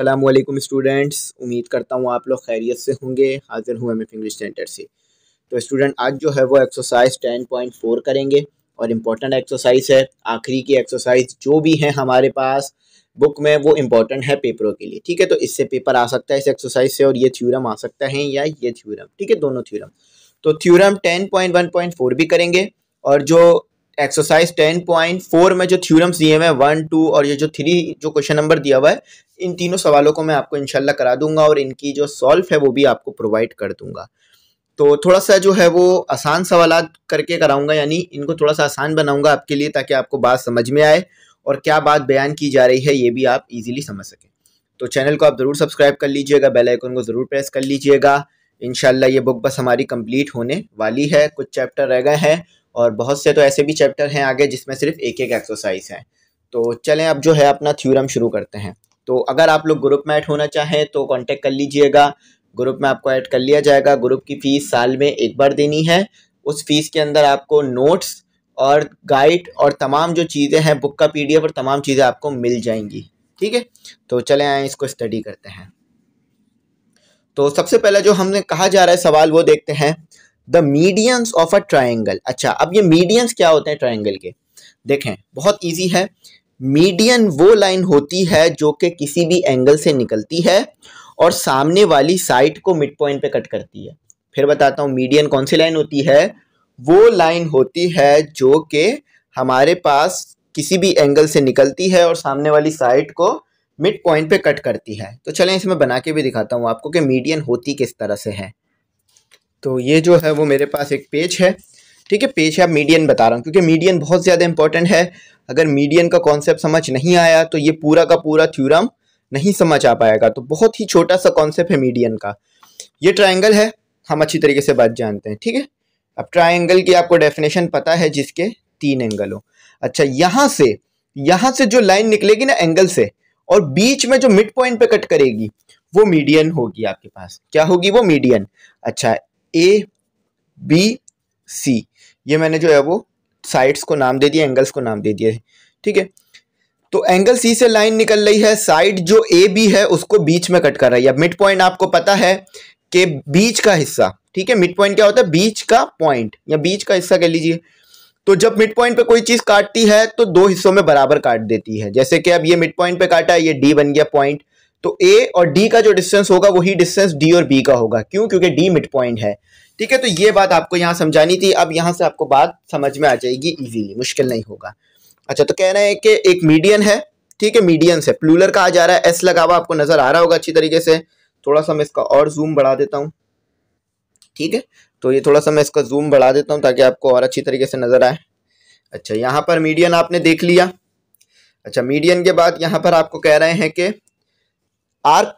अल्लाम स्टूडेंट्स उम्मीद करता हूँ आप लोग खैरियत से होंगे हाजिर हूँ एम एफ इंग्लिश सेंटर से तो स्टूडेंट आज जो है वो एक्सरसाइज टेन पॉइंट फोर करेंगे और इम्पोर्टेंट एक्सरसाइज है आखिरी की एक्सरसाइज जो भी है हमारे पास बुक में वो इम्पोर्टेंट है पेपरों के लिए ठीक है तो इससे पेपर आ सकता है इस एक्सरसाइज से और ये थ्योरम आ सकता है या ये थ्योरम ठीक है दोनों थ्योरम तो theorem ten point one point four भी करेंगे और जो एक्सरसाइज टेन पॉइंट फोर में जो थ्योरम्स दिए हुए हैं वन टू और ये जो थ्री जो क्वेश्चन नंबर दिया हुआ है इन तीनों सवालों को मैं आपको इनशाला करा दूंगा और इनकी जो सॉल्व है वो भी आपको प्रोवाइड कर दूंगा तो थोड़ा सा जो है वो आसान सवाल करके कराऊंगा यानी इनको थोड़ा सा आसान बनाऊंगा आपके लिए ताकि आपको बात समझ में आए और क्या बात बयान की जा रही है ये भी आप इजीली समझ सकें तो चैनल को आप ज़रूर सब्सक्राइब कर लीजिएगा बेल आइकन को ज़रूर प्रेस कर लीजिएगा इनशाला ये बुक बस हमारी कंप्लीट होने वाली है कुछ चैप्टर रह गए हैं और बहुत से तो ऐसे भी चैप्टर हैं आगे जिसमें सिर्फ एक एक एक्सरसाइज है तो चलें अब जो है अपना थ्योरम शुरू करते हैं तो अगर आप लोग ग्रुप में ऐड होना चाहें तो कांटेक्ट कर लीजिएगा ग्रुप में आपको ऐड कर लिया जाएगा ग्रुप की फ़ीस साल में एक बार देनी है उस फीस के अंदर आपको नोट्स और गाइड और तमाम जो चीज़ें हैं बुक का पीडीएफ और तमाम चीज़ें आपको मिल जाएंगी ठीक है तो चले आए इसको स्टडी करते हैं तो सबसे पहले जो हमने कहा जा रहा है सवाल वो देखते हैं the medians of a triangle अच्छा अब ये मीडियंस क्या होते हैं ट्राइंगल के देखें बहुत ईजी है मीडियन वो लाइन होती है जो कि किसी भी एंगल से निकलती है और सामने वाली साइड को मिड पॉइंट पे कट करती है फिर बताता हूँ मीडियन कौन सी लाइन होती है वो लाइन होती है जो कि हमारे पास किसी भी एंगल से निकलती है और सामने वाली साइड को मिड पॉइंट पे कट करती है तो चलें इसमें बना के भी दिखाता हूँ आपको कि मीडियन होती किस तरह से है तो ये जो है वो मेरे पास एक पेज है ठीक है पेज है आप मीडियन बता रहा हूँ क्योंकि मीडियन बहुत ज़्यादा इंपॉर्टेंट है अगर मीडियन का कॉन्सेप्ट समझ नहीं आया तो ये पूरा का पूरा थ्यूरम नहीं समझ आ पाएगा तो बहुत ही छोटा सा कॉन्सेप्ट है मीडियन का ये ट्राइंगल है हम अच्छी तरीके से बात जानते हैं ठीक है अब ट्राइंगल की आपको डेफिनेशन पता है जिसके तीन एंगल हो अच्छा यहाँ से यहाँ से जो लाइन निकलेगी ना एंगल से और बीच में जो मिड पॉइंट पे कट करेगी वो मीडियन होगी आपके पास क्या होगी वो मीडियन अच्छा ए बी सी ये मैंने जो है वो साइड्स को नाम दे दिया एंगल्स को नाम दे दिया है ठीक है तो एंगल सी से लाइन निकल रही है साइड जो ए बी है उसको बीच में कट कर रही है मिड पॉइंट आपको पता है कि बीच का हिस्सा ठीक है मिड पॉइंट क्या होता है बीच का पॉइंट या बीच का हिस्सा कह लीजिए तो जब मिड पॉइंट पे कोई चीज़ काटती है तो दो हिस्सों में बराबर काट देती है जैसे कि अब ये मिड पॉइंट पे काटा है ये डी बन गया पॉइंट तो ए और डी का जो डिस्टेंस होगा वही डिस्टेंस डी और बी का होगा क्यों क्योंकि डी मिड पॉइंट है ठीक है तो ये बात आपको यहाँ समझानी थी अब यहाँ से आपको बात समझ में आ जाएगी इजीली मुश्किल नहीं होगा अच्छा तो कहना है कि एक मीडियन है ठीक है मीडियन से प्लूलर का आ जा रहा है एस लगा हुआ आपको नजर आ रहा होगा अच्छी तरीके से थोड़ा सा मैं इसका और जूम बढ़ा देता हूँ ठीक है तो ये थोड़ा सा मैं इसका जूम बढ़ा देता हूँ ताकि आपको और अच्छी तरीके से नजर आए अच्छा यहाँ पर मीडियन आपने देख लिया अच्छा मीडियन के बाद यहाँ पर आपको कह रहे हैं कि आर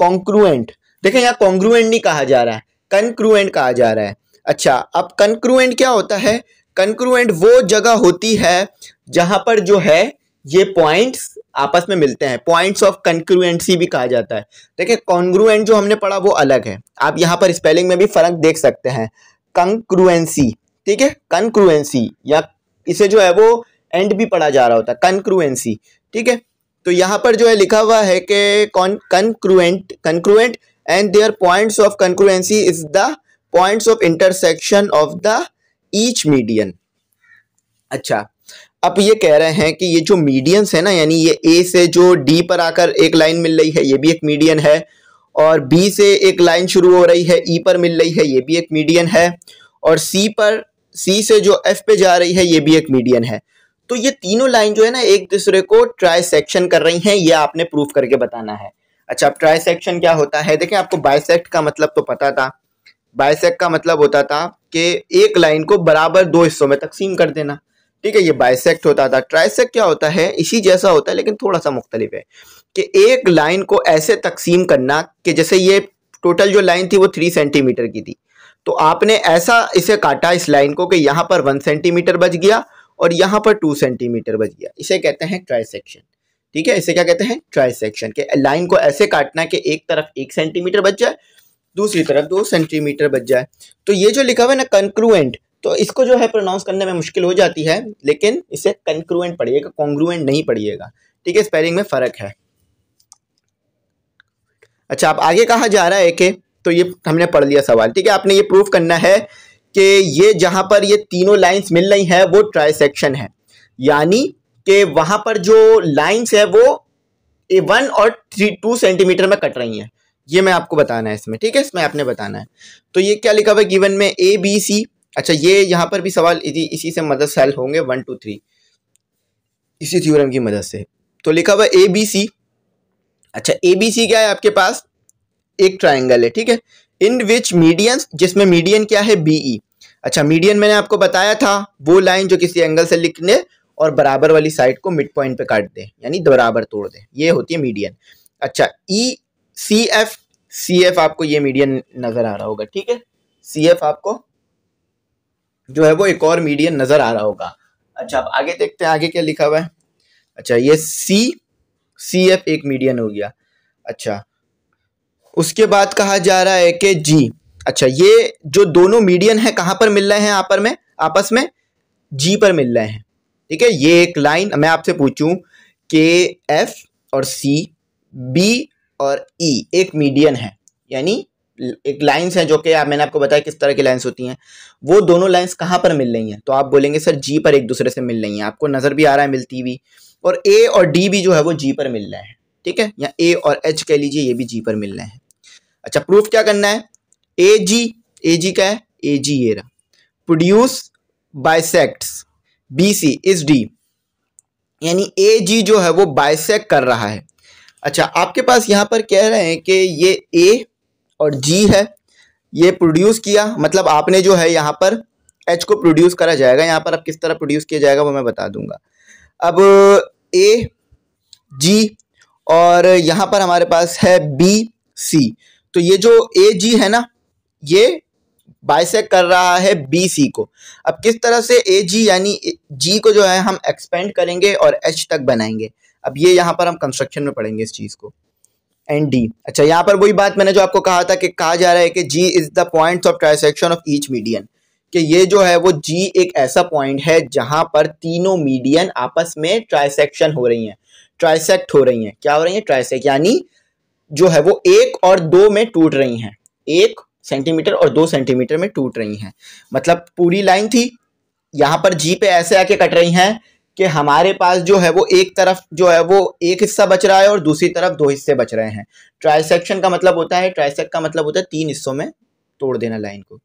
कॉन्क्रुएंट देखें यहाँ कॉन्ग्रुएंट नहीं कहा जा रहा है कंक्रुएंट कहा जा रहा है अच्छा अब कंक्रुएंट क्या होता है कंक्रुएंट वो जगह होती है जहां पर जो है ये पॉइंट्स आपस में मिलते हैं पॉइंट्स ऑफ कंक्रुएंसी भी कहा जाता है देखिए कॉन्ग्रुएंट जो हमने पढ़ा वो अलग है आप यहाँ पर स्पेलिंग में भी फ़र्क देख सकते हैं कंक्रुएंसी ठीक है कंक्रुएंसी या इसे जो है वो एंड भी पढ़ा जा रहा होता है कंक्रुएंसी ठीक है तो यहाँ पर जो है लिखा हुआ है कि congruent congruent and their points of concurrency is the points of intersection of the each median अच्छा अब ये कह रहे हैं कि ये जो मीडियंस है ना यानी ये ए से जो डी पर आकर एक लाइन मिल रही है ये भी एक मीडियन है और बी से एक लाइन शुरू हो रही है ई e पर मिल रही है ये भी एक मीडियन है और सी पर सी से जो एफ पे जा रही है ये भी एक मीडियन है तो ये तीनों लाइन जो है ना एक दूसरे को ट्राई सेक्शन कर रही हैं ये आपने प्रूफ करके बताना है अच्छा अब ट्राई सेक्शन क्या होता है देखें आपको बायसेक्ट का मतलब तो पता था बायसेक्ट का मतलब होता था कि एक लाइन को बराबर दो हिस्सों में तकसीम कर देना ठीक है ये बायसेक्ट होता था ट्राइसेक क्या होता है इसी जैसा होता है लेकिन थोड़ा सा मुख्तलिफ है कि एक लाइन को ऐसे तकसीम करना कि जैसे ये टोटल जो लाइन थी वो थ्री सेंटीमीटर की थी तो आपने ऐसा इसे काटा इस लाइन को कि यहाँ पर वन सेंटीमीटर बच गया और यहाँ पर टू सेंटीमीटर बच गया इसे कहते हैं ट्राई सेक्शन ठीक है इसे क्या कहते हैं ट्राई सेक्शन के लाइन को ऐसे काटना कि एक तरफ एक सेंटीमीटर बच जाए दूसरी तरफ दो सेंटीमीटर बच जाए तो ये जो लिखा हुआ है ना कंक्रूएंट तो इसको जो है प्रोनाउंस करने में मुश्किल हो जाती है लेकिन इसे कंक्रूएंट पढ़िएगा कॉन्ग्रूएंट नहीं पढ़िएगा ठीक है स्पेलिंग में फ़र्क है अच्छा आप आगे कहा जा रहा है कि तो ये हमने पढ़ लिया सवाल ठीक है आपने ये प्रूफ करना है कि ये जहां पर ये तीनों लाइंस मिल रही हैं वो ट्राइसेक्शन है यानी कि वहां पर जो लाइंस है वो ए वन और थ्री टू सेंटीमीटर में कट रही हैं ये मैं आपको बताना है इसमें ठीक है इसमें आपने बताना है तो ये क्या लिखा हुआ है गिवन में ए बी सी अच्छा ये यहाँ पर भी सवाल इसी इसी से मदद सेल होंगे वन टू थ्री इसी थ्योरम की मदद से तो लिखा हुआ ए बी सी अच्छा ए बी सी क्या है आपके पास एक ट्राइंगल है ठीक है इन विच मीडियंस जिसमें मीडियन क्या है बी ई e। अच्छा मीडियन मैंने आपको बताया था वो लाइन जो किसी एंगल से लिख दे और बराबर वाली साइड को मिड पॉइंट पे काट दे यानी बराबर तोड़ दे ये होती है मीडियन अच्छा ई सी एफ सी एफ आपको ये मीडियन नजर आ रहा होगा ठीक है सी एफ आपको जो है वो एक और मीडियन नजर आ रहा होगा अच्छा आप आगे देखते हैं आगे क्या लिखा हुआ है अच्छा ये सी सी एफ एक मीडियन हो गया अच्छा उसके बाद कहा जा रहा है कि जी अच्छा ये जो दोनों मीडियन है कहां पर मिल रहे हैं आपस में आपस में जी पर मिल रहे हैं ठीक है ये एक लाइन मैं आपसे पूछूं के एफ और सी बी और ई e, एक मीडियन है यानी एक लाइंस हैं जो कि आप मैंने आपको बताया किस तरह की लाइंस होती हैं वो दोनों लाइंस कहाँ पर मिल रही हैं तो आप बोलेंगे सर जी पर एक दूसरे से मिल रही हैं आपको नज़र भी आ रहा है मिलती हुई और ए और डी भी जो है वो जी पर मिल रहे हैं ठीक है या ए और एच कह लीजिए ये भी जी पर मिल रहे हैं अच्छा प्रूफ क्या करना है ए जी ए जी क्या है ए जी एरा रहा produce bisects B C is D यानी ए जी जो है वो बाइसेक कर रहा है अच्छा आपके पास यहां पर कह रहे हैं कि ये ए और जी है ये प्रोड्यूस किया मतलब आपने जो है यहां पर एच को प्रोड्यूस करा जाएगा यहाँ पर अब किस तरह प्रोड्यूस किया जाएगा वो मैं बता दूंगा अब ए जी और यहां पर हमारे पास है बी सी तो ये जो ए जी है ना ये बाइसेक कर रहा है बी सी को अब किस तरह से ए जी यानी जी को जो है हम एक्सपेंड करेंगे और एच तक बनाएंगे अब ये यहाँ पर हम कंस्ट्रक्शन में पढ़ेंगे इस चीज़ को एंड डी अच्छा यहाँ पर वही बात मैंने जो आपको कहा था कि कहा जा रहा है कि G is the point of trisection of each median कि ये जो है वो जी एक ऐसा पॉइंट है जहां पर तीनों मीडियन आपस में ट्राइसेक्शन हो रही हैं ट्राइसेक्ट हो रही हैं क्या हो रही है ट्राइसेक्ट यानी जो है वो एक और दो में टूट रही हैं एक सेंटीमीटर और दो सेंटीमीटर में टूट रही हैं मतलब पूरी लाइन थी यहाँ पर जी पे ऐसे आके कट रही हैं कि हमारे पास जो है वो एक तरफ जो है वो एक हिस्सा बच रहा है और दूसरी तरफ दो हिस्से बच रहे हैं ट्राइसेक्शन का मतलब होता है ट्राइसेक का मतलब होता है तीन हिस्सों में तोड़ देना लाइन को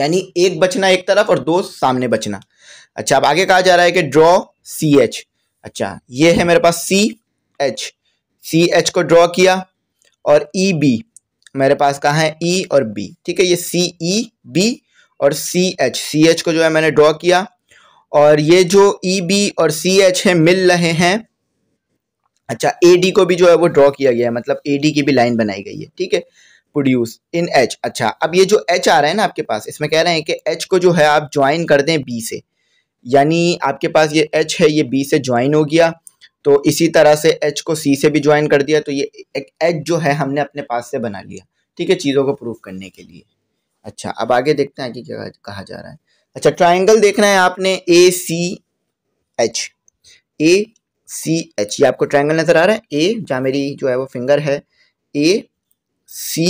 यानी एक बचना एक तरफ और दो सामने बचना अच्छा अब आगे कहा जा रहा है कि ड्रॉ सी एच अच्छा ये है मेरे पास सी एच सी एच को ड्रॉ किया और ई e बी मेरे पास कहाँ है ई e और बी ठीक है ये सी ई बी और सी एच सी एच को जो है मैंने ड्रॉ किया और ये जो ई e, बी और सी एच है मिल रहे हैं अच्छा ए डी को भी जो है वो ड्रॉ किया गया है मतलब ए डी की भी लाइन बनाई गई है ठीक है प्रोड्यूस इन एच अच्छा अब ये जो एच आ रहा है ना आपके पास इसमें कह रहे हैं कि एच को जो है आप ज्वाइन कर दें बी से यानी आपके पास ये एच है ये बी से ज्वाइन हो गया तो इसी तरह से एच को सी से भी ज्वाइन कर दिया तो ये एक एच जो है हमने अपने पास से बना लिया ठीक है चीज़ों को प्रूव करने के लिए अच्छा अब आगे देखते हैं कि क्या कहा जा रहा है अच्छा ट्राइंगल देखना है आपने ए C H A C H ये आपको ट्राइंगल नज़र आ रहा है ए जहाँ मेरी जो है वो फिंगर है ए सी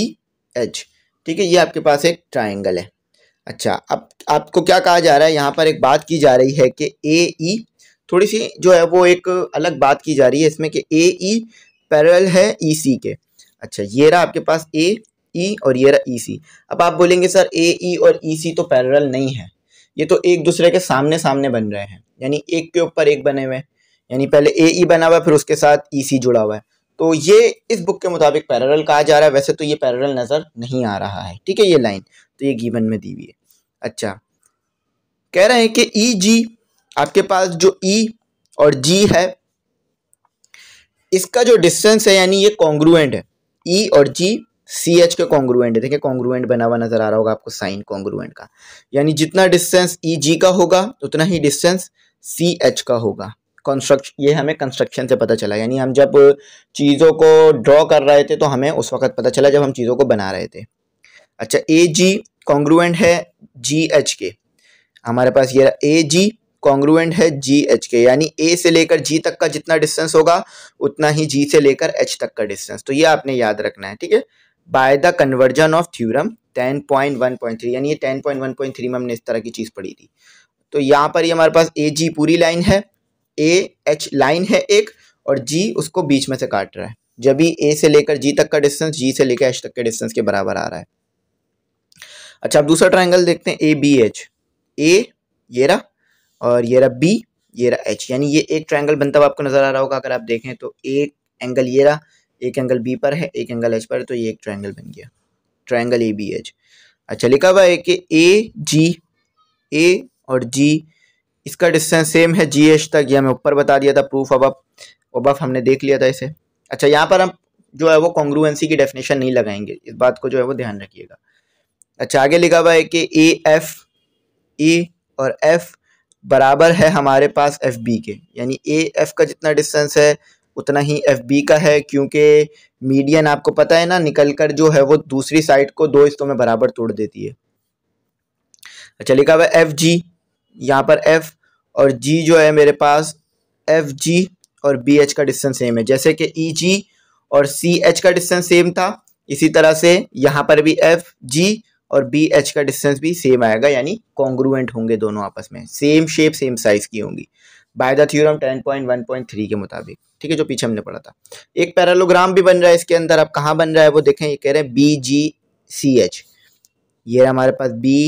एच ठीक है ये आपके पास एक ट्राइंगल है अच्छा अब आपको क्या कहा जा रहा है यहाँ पर एक बात की जा रही है कि ए ई e, थोड़ी सी जो है वो एक अलग बात की जा रही है इसमें कि ए ई पैरल है ई e सी के अच्छा ये रहा आपके पास ए ई e और ये रहा ई e सी अब आप बोलेंगे सर ए ई और ई सी तो पैरल नहीं है ये तो एक दूसरे के सामने सामने बन रहे हैं यानी एक के ऊपर एक बने हुए यानी पहले ए ई बना हुआ है फिर उसके साथ ई सी जुड़ा हुआ है तो ये इस बुक के मुताबिक पैरल कहा जा रहा है वैसे तो ये पैरल नज़र नहीं आ रहा है ठीक है ये लाइन तो ये गीवन में दी हुई है अच्छा कह रहे हैं कि ई जी आपके पास जो ई e और जी है इसका जो डिस्टेंस है यानी ये कॉन्ग्रुएंट है ई e और जी सी एच के कॉन्ग्रुएंट है देखिए कॉन्ग्रुएंट बना हुआ नजर आ रहा होगा आपको साइन कॉन्ग्रुएंट का यानी जितना डिस्टेंस ई जी का होगा उतना ही डिस्टेंस सी एच का होगा कंस्ट्रक्श ये हमें कंस्ट्रक्शन से पता चला यानी हम जब चीज़ों को ड्रॉ कर रहे थे तो हमें उस वक्त पता चला जब हम चीज़ों को बना रहे थे अच्छा ए जी कॉन्ग्रुएंट है जी एच के हमारे पास ये ए जी कॉन्ग्रुएंट है जी एच के यानी ए से लेकर जी तक का जितना डिस्टेंस होगा उतना ही जी से लेकर एच तक का डिस्टेंस तो ये आपने याद रखना है ठीक है by the conversion of theorem ten point one point three यानी ये ten point one point three में हमने इस तरह की चीज़ पढ़ी थी तो यहाँ पर ही हमारे पास ए जी पूरी लाइन है ए एच लाइन है एक और जी उसको बीच में से काट रहा है जब भी ए से लेकर जी तक का डिस्टेंस जी से लेकर एच तक के डिस्टेंस के बराबर आ रहा है अच्छा अब दूसरा ट्राइंगल देखते हैं ए बी एच ए ये रहा और ये रहा बी ये रहा एच यानी ये एक ट्रायंगल बनता हुआ आपको नज़र आ रहा होगा अगर आप देखें तो एक एंगल ये रहा एक एंगल बी पर है एक एंगल एच पर है तो ये एक ट्रायंगल बन गया ट्रायंगल ए बी एच अच्छा लिखा हुआ है कि ए जी ए और जी इसका डिस्टेंस सेम है जी एच तक यह हमें ऊपर बता दिया था प्रूफ अब अब हमने देख लिया था इसे अच्छा यहाँ पर हम जो है वो कॉन्ग्रुएंसी की डेफिनेशन नहीं लगाएंगे इस बात को जो है वो ध्यान रखिएगा अच्छा आगे लिखा हुआ है कि ए एफ ए और एफ बराबर है हमारे पास एफ बी के यानी ए एफ का जितना डिस्टेंस है उतना ही एफ बी का है क्योंकि मीडियन आपको पता है ना निकल कर जो है वो दूसरी साइड को दो हिस्सों में बराबर तोड़ देती है अच्छा लिखा हुआ एफ जी यहाँ पर एफ और जी जो है मेरे पास एफ जी और बी एच का डिस्टेंस सेम है जैसे कि ई e जी और सी एच का डिस्टेंस सेम था इसी तरह से यहाँ पर भी एफ जी और बी एच का डिस्टेंस भी सेम आएगा यानी कॉन्ग्रुएंट होंगे दोनों आपस में सेम शेप सेम साइज की होंगी बाय द थ्योरम 10.1.3 के मुताबिक ठीक है जो पीछे हमने पढ़ा था एक पैरालोग्राम भी बन रहा है इसके अंदर अब कहाँ बन रहा है वो देखें ये कह रहे हैं बी जी सी एच ये हमारे पास बी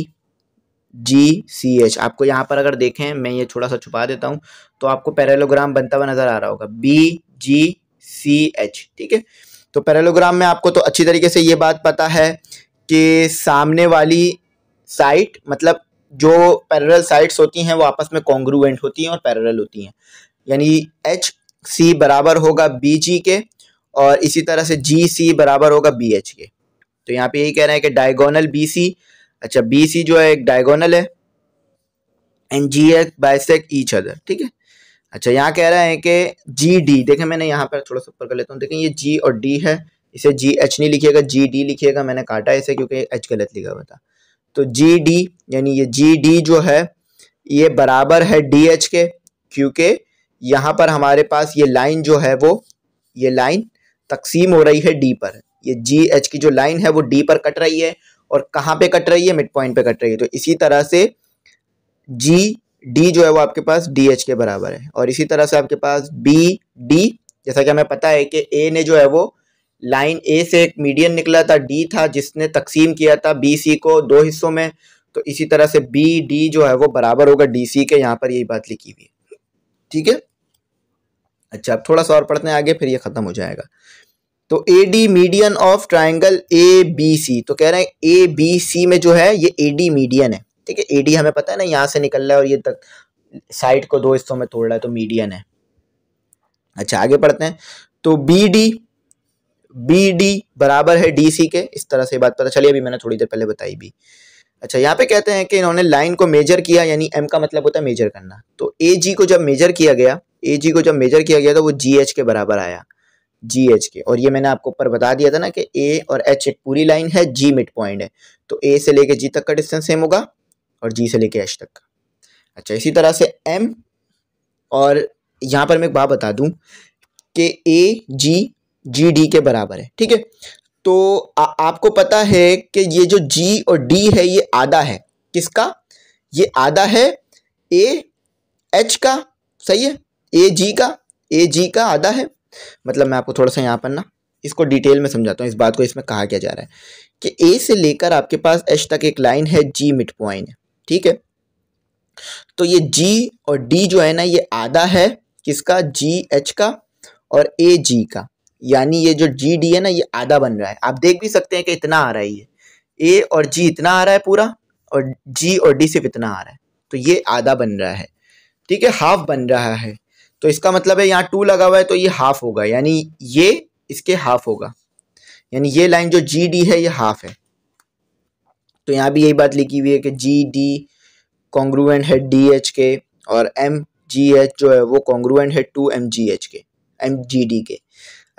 जी सी एच आपको यहाँ पर अगर देखें मैं ये थोड़ा सा छुपा देता हूँ तो आपको पैरालोग्राम बनता हुआ नज़र आ रहा होगा बी जी सी एच ठीक है तो पैरालोग्राम में आपको तो अच्छी तरीके से ये बात पता है कि सामने वाली साइट मतलब जो पैरल साइट्स होती हैं वो आपस में कॉन्ग्रूवेंट होती हैं और पैरल होती हैं यानी एच सी बराबर होगा बी जी के और इसी तरह से जी सी बराबर होगा बी एच के तो यहाँ पे यही कह रहे हैं कि डायगोनल बी सी अच्छा बी सी जो है एक डायगोनल है and G H bisect each other ठीक है अच्छा यहाँ कह रहे हैं कि जी डी देखें मैंने यहाँ पर थोड़ा सा ऊपर कर लेता हूँ देखें ये जी और डी है इसे जी एच नहीं लिखिएगा जी डी लिखिएगा मैंने काटा इसे क्योंकि एच गलत लिखा हुआ था तो जी डी यानी ये जी डी जो है ये बराबर है डी एच के क्योंकि यहाँ पर हमारे पास ये लाइन जो है वो ये लाइन तकसीम हो रही है डी पर ये जी एच की जो लाइन है वो डी पर कट रही है और कहाँ पे कट रही है मिड पॉइंट पे कट रही है तो इसी तरह से जी डी जो है वो आपके पास डी एच के बराबर है और इसी तरह से आपके पास बी डी जैसा कि हमें पता है कि ए ने जो है वो लाइन ए से एक मीडियन निकला था डी था जिसने तकसीम किया था बी सी को दो हिस्सों में तो इसी तरह से बी डी जो है वो बराबर होगा डी सी के यहाँ पर यही बात लिखी हुई है ठीक है अच्छा अब थोड़ा सा और पढ़ते हैं आगे फिर ये ख़त्म हो जाएगा तो A D median of triangle A B C तो कह रहे हैं ए बी सी में जो है ये ए डी मीडियन है ठीक है ए डी हमें पता है ना यहाँ से निकल रहा है और ये तक साइड को दो हिस्सों में तोड़ रहा है तो मीडियन है अच्छा आगे पढ़ते हैं तो बी डी बी डी बराबर है डी सी के इस तरह से बात पता चलिए अभी मैंने थोड़ी देर पहले बताई भी अच्छा यहाँ पे कहते हैं कि इन्होंने लाइन को मेजर किया यानी एम का मतलब होता है मेजर करना तो ए जी को जब मेजर किया गया ए जी को जब मेजर किया गया तो वो जी एच के बराबर आया जी एच के और ये मैंने आपको ऊपर बता दिया था ना कि ए और एच एक पूरी लाइन है जी मिड पॉइंट है तो ए से लेके जी तक का डिस्टेंस सेम होगा और जी से लेके एच तक का अच्छा इसी तरह से एम और यहाँ पर मैं एक बात बता दूँ कि ए जी जी डी के बराबर है ठीक है तो आ, आपको पता है कि ये जो जी और डी है ये आधा है किसका ये आधा है ए एच का सही है ए जी का ए जी का आधा है मतलब मैं आपको थोड़ा सा यहाँ पर ना इसको डिटेल में समझाता हूँ इस बात को इसमें कहा गया जा रहा है कि ए से लेकर आपके पास एच तक एक लाइन है जी मिड पॉइंट है ठीक है तो ये जी और डी जो है ना ये आधा है किसका जी एच का और ए जी का यानी ये जो जी डी है ना ये आधा बन रहा है आप देख भी सकते हैं कि इतना आ रहा है ये ए और जी इतना आ रहा है पूरा और जी और डी सिर्फ इतना आ रहा है तो ये आधा बन रहा है ठीक है हाफ बन रहा है तो इसका मतलब है यहाँ टू लगा हुआ है तो ये हाफ होगा यानी ये इसके हाफ होगा यानी ये लाइन जो जी डी है ये हाफ है तो यहाँ भी यही बात लिखी हुई है कि जी डी कॉन्ग्रुएंट है डी एच के और एम जी एच जो है वो कॉन्ग्रुएंट है टू एम जी एच के एम जी डी के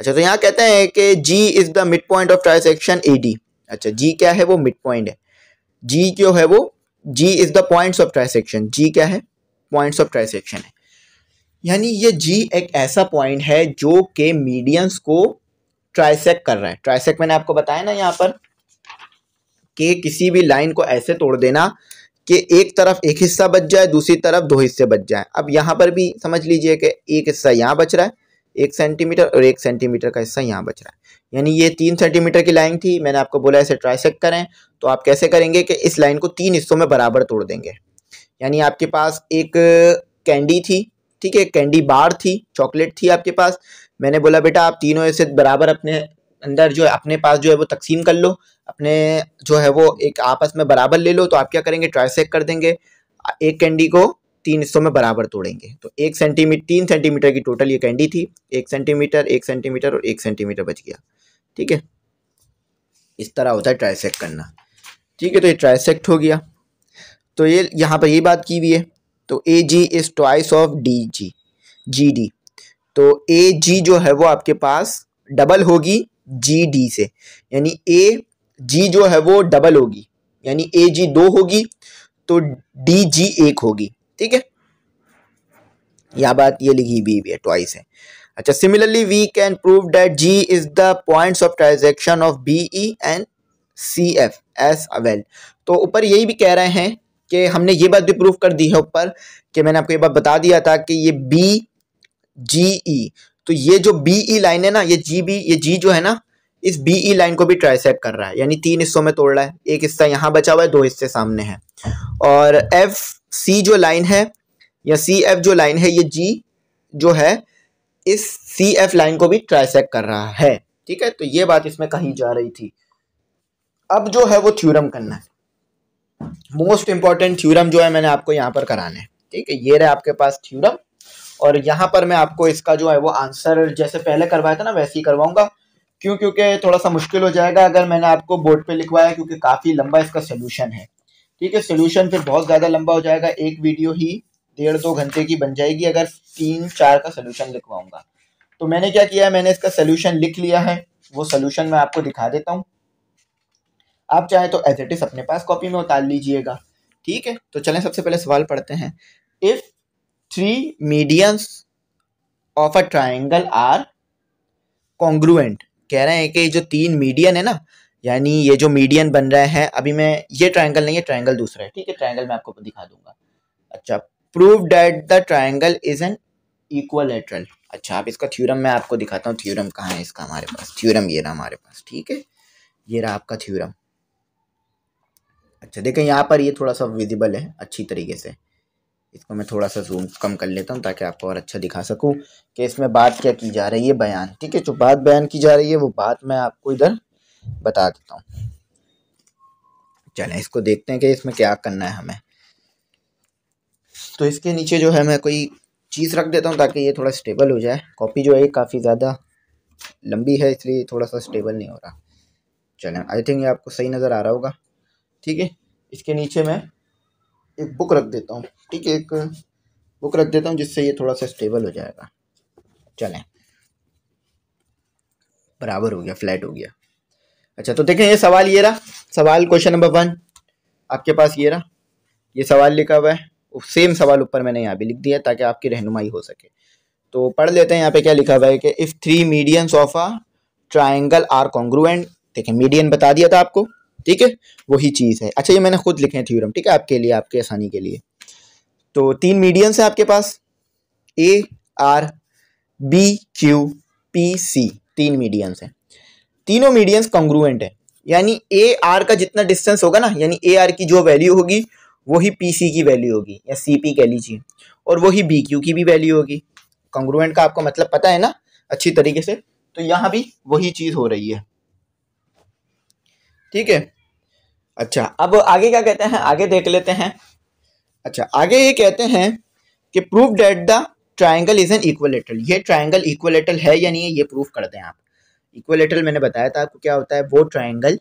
अच्छा तो यहाँ कहते हैं कि G is the mid point of trisection A D अच्छा जी क्या है वो मिड पॉइंट है जी जो है वो G is the points of trisection G क्या है पॉइंट्स ऑफ ट्राई सेक्शन है यानी ये जी एक ऐसा पॉइंट है जो कि मीडियंस को ट्राइसेक कर रहा है ट्राइसेक मैंने आपको बताया ना यहाँ पर कि किसी भी लाइन को ऐसे तोड़ देना कि एक तरफ एक हिस्सा बच जाए दूसरी तरफ दो हिस्से बच जाए अब यहाँ पर भी समझ लीजिए कि एक हिस्सा यहाँ बच रहा है एक सेंटीमीटर और एक सेंटीमीटर का हिस्सा यहाँ बच रहा है यानी ये तीन सेंटीमीटर की लाइन थी मैंने आपको बोला ऐसे ट्राइसेक करें तो आप कैसे करेंगे कि इस लाइन को तीन हिस्सों में बराबर तोड़ देंगे यानी आपके पास एक कैंडी थी ठीक है कैंडी बार थी चॉकलेट थी आपके पास मैंने बोला बेटा आप तीनों ऐसे बराबर अपने अंदर जो है अपने पास जो है वो तकसीम कर लो अपने जो है वो एक आपस में बराबर ले लो तो आप क्या करेंगे ट्राइसेक कर देंगे एक कैंडी को तीन हिस्सों में बराबर तोड़ेंगे तो एक सेंटीमीटर तीन सेंटीमीटर की टोटल ये कैंडी थी एक सेंटीमीटर एक सेंटीमीटर और एक सेंटीमीटर बच गया ठीक है इस तरह होता है ट्राइसेक्ट करना ठीक है तो ये ट्राइसेक्ट हो गया तो ये यहाँ पर ये बात की हुई है तो A G is twice of D G G D तो ए जी जो है वो आपके पास डबल होगी जी डी से यानी ए जी जो है वो डबल होगी यानी ए जी दो होगी तो डी जी एक होगी ठीक है यहाँ बात ये लिखी भी है ट्वाइस है अच्छा similarly we can prove that G is the points of transaction of B E and C F as well तो ऊपर यही भी कह रहे हैं कि हमने ये बात भी प्रूव कर दी है ऊपर कि मैंने आपको ये बात बता दिया था कि ये बी जी ई तो ये जो बी ई लाइन है ना ये जी बी ये जी जो है ना इस बी ई लाइन को भी ट्राइसेप कर रहा है यानी तीन हिस्सों में तोड़ रहा है एक हिस्सा यहाँ बचा हुआ है दो हिस्से सामने है और एफ सी जो लाइन है या सी एफ जो लाइन है ये जी जो है इस सी एफ लाइन को भी ट्राइसेक कर रहा है ठीक है तो ये बात इसमें कहीं जा रही थी अब जो है वो थ्योरम करना है मोस्ट इंपॉर्टेंट थ्योरम जो है मैंने आपको यहां पर कराना है ठीक है ये रहे आपके पास थ्योरम और यहां पर मैं आपको इसका जो है वो आंसर जैसे पहले करवाया था ना वैसे ही करवाऊंगा क्यों क्योंकि थोड़ा सा मुश्किल हो जाएगा अगर मैंने आपको बोर्ड पे लिखवाया क्योंकि काफ़ी लंबा इसका सोल्यूशन है ठीक है सोल्यूशन फिर बहुत ज़्यादा लंबा हो जाएगा एक वीडियो ही डेढ़ दो घंटे की बन जाएगी अगर तीन चार का सोल्यूशन लिखवाऊंगा तो मैंने क्या किया है मैंने इसका सोल्यूशन लिख लिया है वो सोल्यूशन मैं आपको दिखा देता हूँ आप चाहे तो एज इट इज अपने पास कॉपी में उतार लीजिएगा ठीक है तो चलें सबसे पहले सवाल पढ़ते हैं if three medians of a triangle are congruent कह रहे हैं कि जो तीन मीडियन है ना यानी ये जो मीडियन बन रहा है अभी मैं ये ट्राइंगल नहीं है ट्राइंगल दूसरा है ठीक है ट्राइंगल मैं आपको दिखा दूंगा अच्छा prove that the triangle is an equal equilateral अच्छा आप इसका थ्योरम मैं आपको दिखाता हूँ थ्योरम कहाँ है इसका हमारे पास थ्योरम ये रहा हमारे पास ठीक है ये रहा आपका थ्योरम अच्छा देखें यहाँ पर ये थोड़ा सा विजिबल है अच्छी तरीके से इसको मैं थोड़ा सा जूम कम कर लेता हूँ ताकि आपको और अच्छा दिखा सकूँ कि इसमें बात क्या की जा रही है बयान ठीक है जो बात बयान की जा रही है वो बात मैं आपको इधर बता देता हूँ चलें इसको देखते हैं कि इसमें क्या करना है हमें तो इसके नीचे जो है मैं कोई चीज़ रख देता हूँ ताकि ये थोड़ा स्टेबल हो जाए कॉपी जो है काफ़ी ज़्यादा लंबी है इसलिए थोड़ा सा स्टेबल नहीं हो रहा चलें आई थिंक ये आपको सही नज़र आ रहा होगा ठीक है इसके नीचे मैं एक बुक रख देता हूँ ठीक है एक बुक रख देता हूँ जिससे ये थोड़ा सा स्टेबल हो जाएगा चलें बराबर हो गया फ्लैट हो गया अच्छा तो देखें ये सवाल ये रहा सवाल क्वेश्चन नंबर वन आपके पास ये रहा ये सवाल लिखा हुआ है सेम सवाल ऊपर मैंने यहाँ भी लिख दिया ताकि आपकी रहनुमाई हो सके तो पढ़ लेते हैं यहाँ पे क्या लिखा हुआ है कि if three medians of a triangle are congruent देखें मीडियन बता दिया था आपको ठीक है वही चीज़ है अच्छा ये मैंने खुद लिखे हैं थ्योरम ठीक है आपके लिए आपके आसानी के लिए तो तीन मीडियंस हैं आपके पास A R B Q P C तीन मीडियंस हैं तीनों मीडियंस कॉन्ग्रुएंट हैं यानी ए आर का जितना डिस्टेंस होगा ना यानी ए आर की जो वैल्यू होगी वही पी सी की वैल्यू होगी या सी पी कह लीजिए और वही बी क्यू की भी वैल्यू होगी कॉन्ग्रुएंट का आपको मतलब पता है ना अच्छी तरीके से तो यहाँ भी वही चीज़ हो रही है ठीक है अच्छा अब आगे क्या कहते हैं आगे देख लेते हैं अच्छा आगे ये कहते हैं कि proof that the triangle is an equilateral ये ट्राइंगल इक्वलेटल है या नहीं है ये प्रूफ करते हैं आप इक्वेलेटरल मैंने बताया था आपको क्या होता है वो ट्राइंगल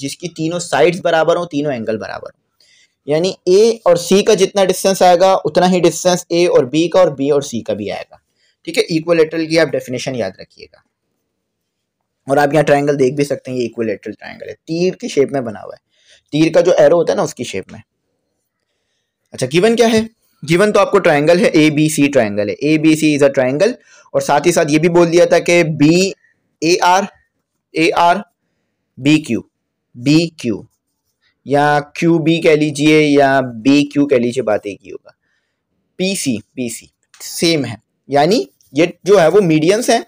जिसकी तीनों साइड्स बराबर हो तीनों एंगल बराबर हो यानी ए और सी का जितना डिस्टेंस आएगा उतना ही डिस्टेंस ए और बी का और बी और सी का भी आएगा ठीक है इक्वेलेटरल की आप डेफिनेशन याद रखिएगा और आप यहाँ ट्राइंगल देख भी सकते हैं ये इक्वेलेटरल ट्राइंगल है तीर की शेप में बना हुआ है तीर का जो एरो होता है ना उसकी शेप में अच्छा गिवन क्या है गिवन तो आपको ट्राइंगल है ए बी सी ट्राइंगल है A B C is a triangle और साथ ही साथ ये भी बोल दिया था कि B A R A R B Q B Q या क्यू बी कह लीजिए या बी क्यू कह लीजिए बात एक ही होगा P C P C same है यानी ये जो है वो मीडियम्स हैं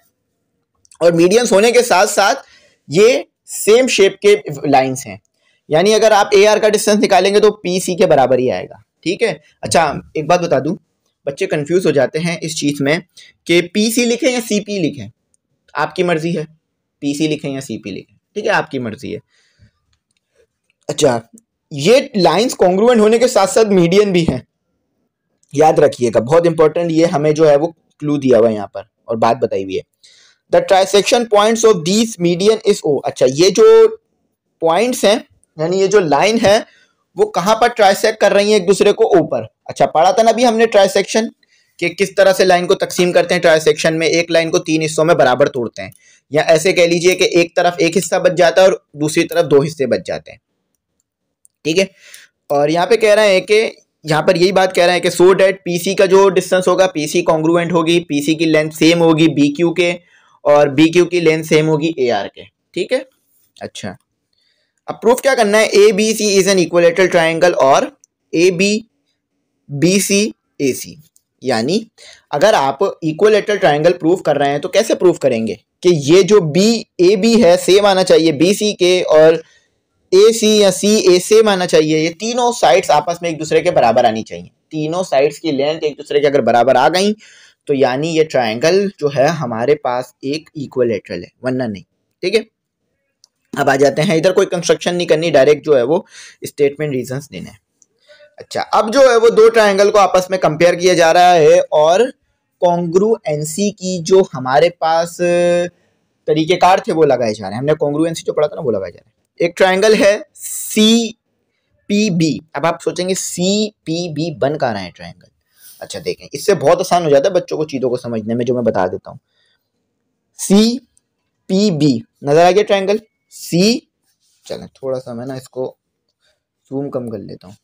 और मीडियम्स होने के साथ साथ ये सेम शेप के लाइंस हैं यानी अगर आप ए आर का डिस्टेंस निकालेंगे तो पी सी के बराबर ही आएगा ठीक है अच्छा एक बात बता दूं बच्चे कंफ्यूज हो जाते हैं इस चीज़ में कि पी सी लिखें या सी पी लिखें आपकी मर्ज़ी है पीसी लिखें या सीपी लिखें ठीक है आपकी मर्ज़ी है अच्छा ये लाइंस कॉन्ग्रुएंट होने के साथ साथ मीडियन भी हैं याद रखिएगा बहुत इंपॉर्टेंट ये हमें जो है वो क्लू दिया हुआ है यहाँ पर और बात बताई हुई है the trisection points of these median is O अच्छा ये जो पॉइंट्स हैं यानी ये जो लाइन है वो कहाँ पर ट्राइसेक कर रही है एक दूसरे को ऊपर अच्छा पढ़ा था ना अभी हमने ट्राइसेक्शन कि किस तरह से लाइन को तकसीम करते हैं ट्राई सेक्शन में एक लाइन को तीन हिस्सों में बराबर तोड़ते हैं या ऐसे कह लीजिए कि एक तरफ एक हिस्सा बच जाता है और दूसरी तरफ दो हिस्से बच जाते हैं ठीक है और यहाँ पे कह रहे हैं कि यहाँ पर यही बात कह रहे हैं कि सो डेट पी का जो डिस्टेंस होगा पी सी होगी पी की लेंथ सेम होगी बी के और बी की लेंथ सेम होगी ए के ठीक है अच्छा अब प्रूफ क्या करना है A B C is an equilateral triangle और A B B C A सी यानी अगर आप इक्वलेटर ट्राइंगल प्रूफ कर रहे हैं तो कैसे प्रूफ करेंगे कि ये जो बी ए बी है सेम आना चाहिए बी सी के और ए सी या सी ए सेम आना चाहिए ये तीनों साइड्स आपस में एक दूसरे के बराबर आनी चाहिए तीनों साइड्स की लेंथ एक दूसरे के अगर बराबर आ गई तो यानी ये ट्राइंगल जो है हमारे पास एक इक्वलेटरल है वरना नहीं ठीक है अब आ जाते हैं इधर कोई कंस्ट्रक्शन नहीं करनी डायरेक्ट जो है वो स्टेटमेंट रीजन देना है अच्छा अब जो है वो दो ट्राइंगल को आपस में कंपेयर किया जा रहा है और एनसी की जो हमारे पास तरीकेकार थे वो लगाए जा रहे हैं हमने एनसी जो पढ़ा था ना वो लगाए जा रहे हैं एक ट्राइंगल है सी पी बी अब आप सोचेंगे सी पी बी बन का रहा है ट्राइंगल अच्छा देखें इससे बहुत आसान हो जाता है बच्चों को चीज़ों को समझने में जो मैं बता देता हूँ सी पी बी नज़र आ गया ट्राइंगल सी चलें थोड़ा सा मैं ना इसको जूम कम कर लेता हूँ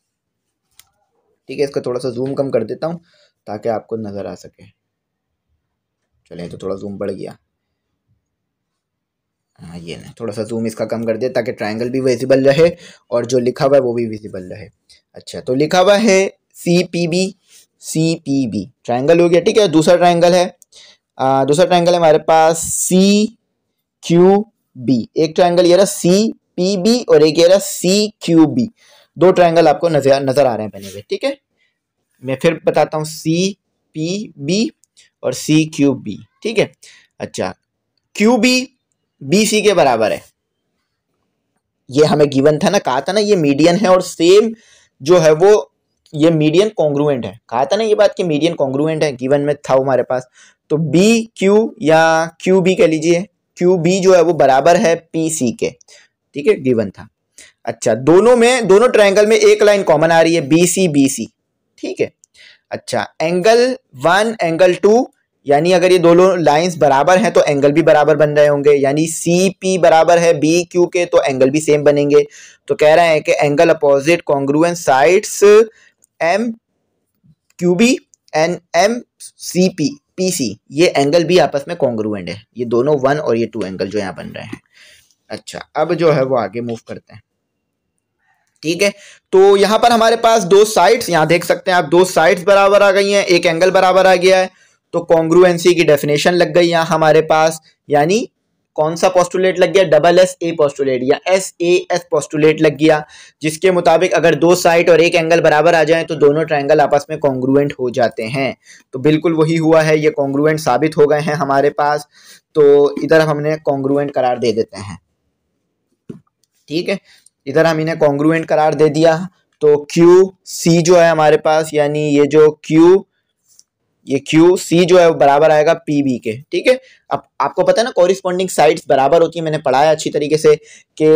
ठीक है इसका थोड़ा सा जूम कम कर देता हूँ ताकि आपको नज़र आ सके चले तो थोड़ा जूम बढ़ गया हाँ ये ना थोड़ा सा जूम इसका कम कर दिया ताकि ट्रायंगल भी विजिबल रहे और जो लिखा हुआ है वो भी विजिबल रहे अच्छा तो लिखा हुआ है C P B C P B triangle हो गया ठीक है दूसरा ट्राइंगल है आ, दूसरा ट्राइंगल है हमारे पास सी क्यू बी एक ट्राइंगल ये रहा सी पी बी और एक ये रहा सी क्यू बी दो ट्रायंगल आपको नजर नजर आ रहे हैं बने हुए ठीक है मैं फिर बताता हूँ सी पी बी और सी क्यू बी ठीक है अच्छा क्यू बी बी सी के बराबर है ये हमें गिवन था ना कहा था ना ये मीडियन है और सेम जो है वो ये मीडियन कॉन्ग्रुएंट है कहा था ना ये बात कि मीडियन कॉन्ग्रुएंट है गिवन में था हमारे पास तो बी क्यू या क्यू बी कह लीजिए क्यू बी जो है वो बराबर है पी सी के ठीक है गिवन था अच्छा दोनों में दोनों ट्राइंगल में एक लाइन कॉमन आ रही है बी सी बी सी ठीक है अच्छा एंगल वन एंगल टू यानी अगर ये दोनों लाइंस बराबर हैं तो एंगल भी बराबर बन रहे होंगे यानी सी पी बराबर है बी क्यू के तो एंगल भी सेम बनेंगे तो कह रहे हैं कि angle opposite congruence sides M Q B N M C P P C ये एंगल भी आपस में कॉन्ग्रुएंट है ये दोनों वन और ये टू एंगल जो यहाँ बन रहे हैं अच्छा अब जो है वो आगे मूव करते हैं ठीक है तो यहाँ पर हमारे पास दो साइड्स यहां देख सकते हैं आप दो साइड्स बराबर आ गई हैं एक एंगल बराबर आ गया है तो कॉन्ग्रुएंसी की डेफिनेशन लग गई यहां हमारे पास यानी कौन सा पोस्टुलेट लग गया डबल एस ए पोस्टुलेट या एस ए एस पोस्टुलेट लग गया जिसके मुताबिक अगर दो साइड और एक एंगल बराबर आ जाए तो दोनों ट्राइंगल आपस में कॉन्ग्रुएंट हो जाते हैं तो बिल्कुल वही हुआ है ये कॉन्ग्रुएंट साबित हो गए हैं हमारे पास तो इधर हमने कॉन्ग्रुएंट करार दे देते हैं ठीक है इधर हम इन्हें कॉन्ग्रुएंट करार दे दिया तो Q C जो है हमारे पास यानी ये जो Q ये Q C जो है वो बराबर आएगा पी बी के ठीक है अब आपको पता है ना कॉरिस्पॉन्डिंग साइड्स बराबर होती है मैंने पढ़ाया अच्छी तरीके से कि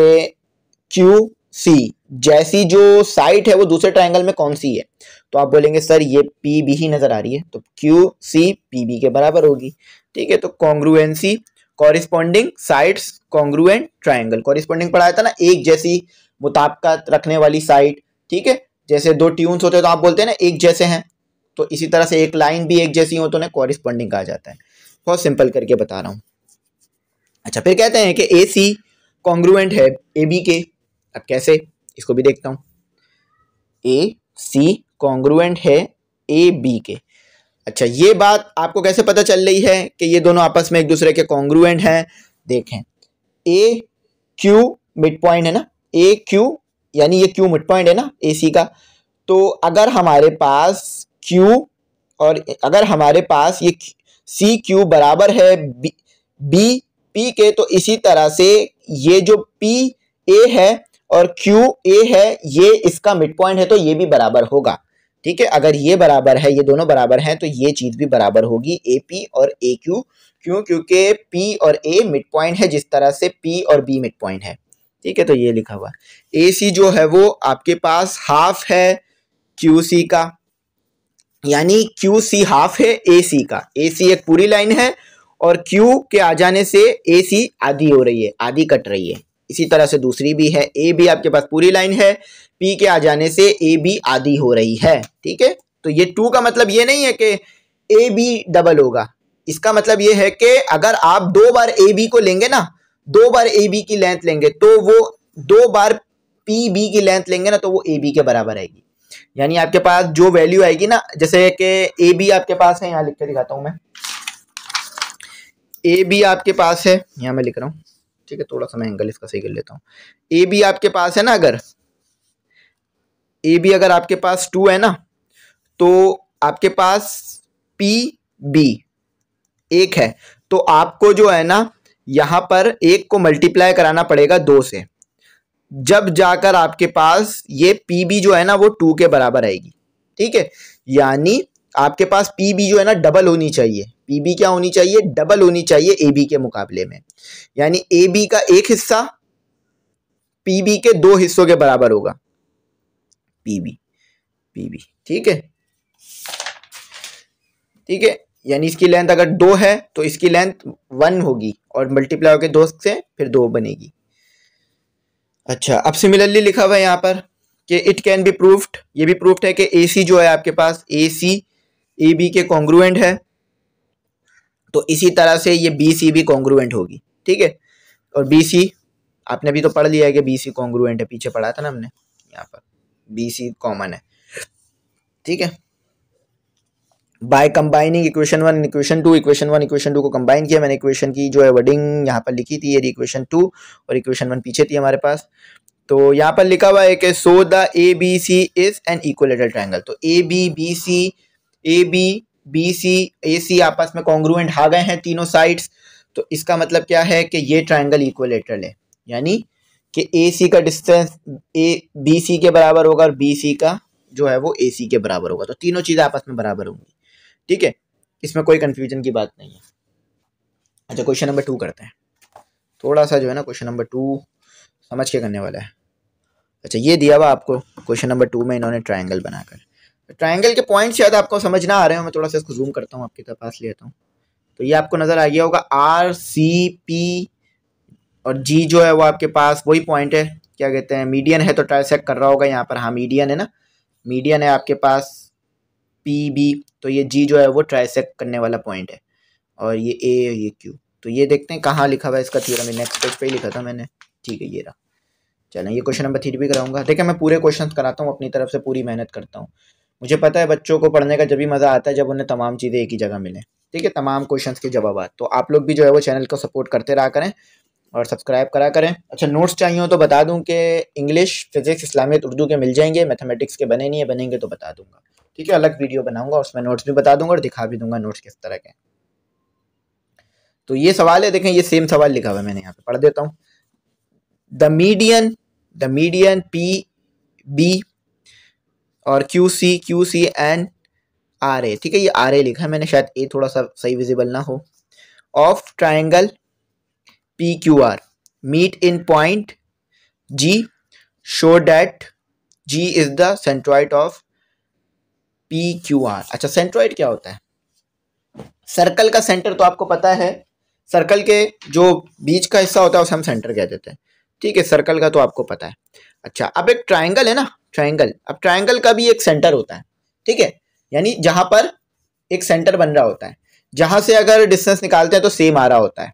Q C जैसी जो साइट है वो दूसरे ट्राइंगल में कौन सी है तो आप बोलेंगे सर ये पी बी ही नज़र आ रही है तो क्यू सी पी बी के बराबर होगी ठीक है तो congruency corresponding sides congruent triangle corresponding पढ़ाया था ना एक जैसी मुताबकत रखने वाली साइड ठीक है जैसे दो ट्यून्स होते हैं तो आप बोलते हैं ना एक जैसे हैं तो इसी तरह से एक लाइन भी एक जैसी हो तो उन्हें कॉरिस्पॉन्डिंग कहा जाता है बहुत सिंपल करके बता रहा हूँ अच्छा फिर कहते हैं कि ए सी कॉन्ग्रुएंट है ए बी के अब कैसे इसको भी देखता हूँ ए सी कॉन्ग्रुएंट है ए बी के अच्छा ये बात आपको कैसे पता चल रही है कि ये दोनों आपस में एक दूसरे के कॉन्ग्रुएंट हैं देखें ए क्यू मिड पॉइंट है ना ए क्यू यानी ये क्यू मिड पॉइंट है ना ए सी का तो अगर हमारे पास क्यू और अगर हमारे पास ये सी क्यू बराबर है बी पी के तो इसी तरह से ये जो पी ए है और क्यू ए है ये इसका मिड पॉइंट है तो ये भी बराबर होगा ठीक है अगर ये बराबर है ये दोनों बराबर हैं तो ये चीज़ भी बराबर होगी ए पी और ए क्यू क्यों क्योंकि पी और ए मिड पॉइंट है जिस तरह से पी और बी मिड पॉइंट है ठीक है तो ये लिखा हुआ ए सी जो है वो आपके पास हाफ है क्यू सी का यानी क्यू सी हाफ है ए सी का ए सी एक पूरी लाइन है और क्यू के आ जाने से ए सी आधी हो रही है आधी कट रही है इसी तरह से दूसरी भी है ए भी आपके पास पूरी लाइन है पी के आ जाने से ए बी आधी हो रही है ठीक है तो ये टू का मतलब ये नहीं है कि ए बी डबल होगा इसका मतलब ये है कि अगर आप दो बार ए बी को लेंगे ना दो बार ए बी की लेंथ लेंगे तो वो दो बार पी बी की लेंथ लेंगे ना तो वो ए बी के बराबर आएगी यानी आपके पास जो वैल्यू आएगी ना जैसे कि ए बी आपके पास है यहाँ लिख के दिखाता हूँ मैं ए बी आपके पास है यहाँ मैं लिख रहा हूँ ठीक है थोड़ा सा मैं एंगल इसका सही कर लेता हूँ ए बी आपके पास है ना अगर ए बी अगर आपके पास टू है ना तो आपके पास पी बी एक है तो आपको जो है ना यहाँ पर एक को मल्टीप्लाई कराना पड़ेगा दो से जब जाकर आपके पास ये पी बी जो है ना वो टू के बराबर आएगी ठीक है यानी आपके पास पी बी जो है ना डबल होनी चाहिए पी बी क्या होनी चाहिए डबल होनी चाहिए ए बी के मुकाबले में यानी ए बी का एक हिस्सा पी बी के दो हिस्सों के बराबर होगा पी बी पी बी ठीक है ठीक है यानी इसकी लेंथ अगर दो है तो इसकी लेंथ वन होगी और मल्टीप्लाई होकर दो से फिर दो बनेगी अच्छा अब सिमिलरली लिखा हुआ है यहाँ पर कि इट कैन बी प्रूफ्ड ये भी प्रूफ्ड है कि ए सी जो है आपके पास ए सी ए बी के कॉन्ग्रुएंट है तो इसी तरह से ये बी सी भी कॉन्ग्रुएंट होगी ठीक है और बी सी आपने भी तो पढ़ लिया है कि बी सी कॉन्ग्रुएंट है पीछे पढ़ा था ना हमने यहाँ पर बी सी कॉमन है ठीक है by combining equation one equation two equation one equation two को कंबाइन किया मैंने इक्वेशन की जो है वर्डिंग यहाँ पर लिखी थी ये इक्वेशन टू और इक्वेशन वन पीछे थी हमारे पास तो यहाँ पर लिखा हुआ है कि so the A B C is an equator triangle तो A B B C A B B C A C आपस में कॉन्ग्रुएंट आ गए हैं तीनों साइड्स तो इसका मतलब क्या है कि ये ट्राइंगल इक्वलेटरल है यानी कि ए सी का डिस्टेंस ए बी सी के बराबर होगा और बी सी का जो है वो ए सी के बराबर होगा तो तीनों चीज़ें आपस में बराबर होंगी ठीक है इसमें कोई कन्फ्यूजन की बात नहीं है अच्छा क्वेश्चन नंबर टू करते हैं थोड़ा सा जो है ना क्वेश्चन नंबर टू समझ के करने वाला है अच्छा ये दिया हुआ आपको क्वेश्चन नंबर टू में इन्होंने ट्राइंगल बनाकर ट्राइंगल के पॉइंट शायद आपको समझ ना आ रहे हो मैं थोड़ा सा इसको जूम करता हूँ आपके पास लेता हूँ तो ये आपको नज़र आ गया होगा आर सी पी और जी जो है वो आपके पास वही पॉइंट है क्या कहते हैं मीडियन है तो ट्राइसेक कर रहा होगा यहाँ पर हाँ मीडियन है ना मीडियन है आपके पास पी बी तो ये जी जो है वो ट्राइसेक करने वाला पॉइंट है और ये ए और ये क्यू तो ये देखते हैं कहाँ लिखा हुआ है इसका थ्योरम नेक्स्ट पेज पे ही लिखा था मैंने ठीक है ये रहा चलें ये क्वेश्चन नंबर थ्री भी कराऊंगा देखिए मैं पूरे क्वेश्चन कराता हूँ अपनी तरफ से पूरी मेहनत करता हूँ मुझे पता है बच्चों को पढ़ने का जब भी मज़ा आता है जब उन्हें तमाम चीज़ें एक ही जगह मिलें ठीक है तमाम क्वेश्चन के जवाब तो आप लोग भी जो है वो चैनल को सपोर्ट करते रहा करें और सब्सक्राइब करा करें अच्छा नोट्स चाहिए हो तो बता दूं कि इंग्लिश फिजिक्स इस्लामियत उर्दू के मिल जाएंगे मैथमेटिक्स के बने नहीं है बनेंगे तो बता दूंगा ठीक है अलग वीडियो बनाऊंगा उसमें नोट्स भी बता दूंगा और दिखा भी दूंगा नोट्स किस तरह के तो ये सवाल है देखें ये सेम सवाल लिखा हुआ है मैंने यहाँ पे पढ़ देता हूँ the median the median P B और Q C Q C N R A ठीक है ये आर ए लिखा है मैंने शायद ए थोड़ा सा सही विजिबल ना हो of triangle P Q R meet in point G show that G is the centroid of P Q R अच्छा सेंट्रोइड क्या होता है सर्कल का सेंटर तो आपको पता है सर्कल के जो बीच का हिस्सा होता है उसे हम सेंटर कह देते हैं ठीक है सर्कल का तो आपको पता है अच्छा अब एक ट्राइंगल है ना ट्राइंगल अब ट्राइंगल का भी एक सेंटर होता है ठीक है यानी जहां पर एक सेंटर बन रहा होता है जहां से अगर डिस्टेंस निकालते हैं तो सेम आ रहा होता है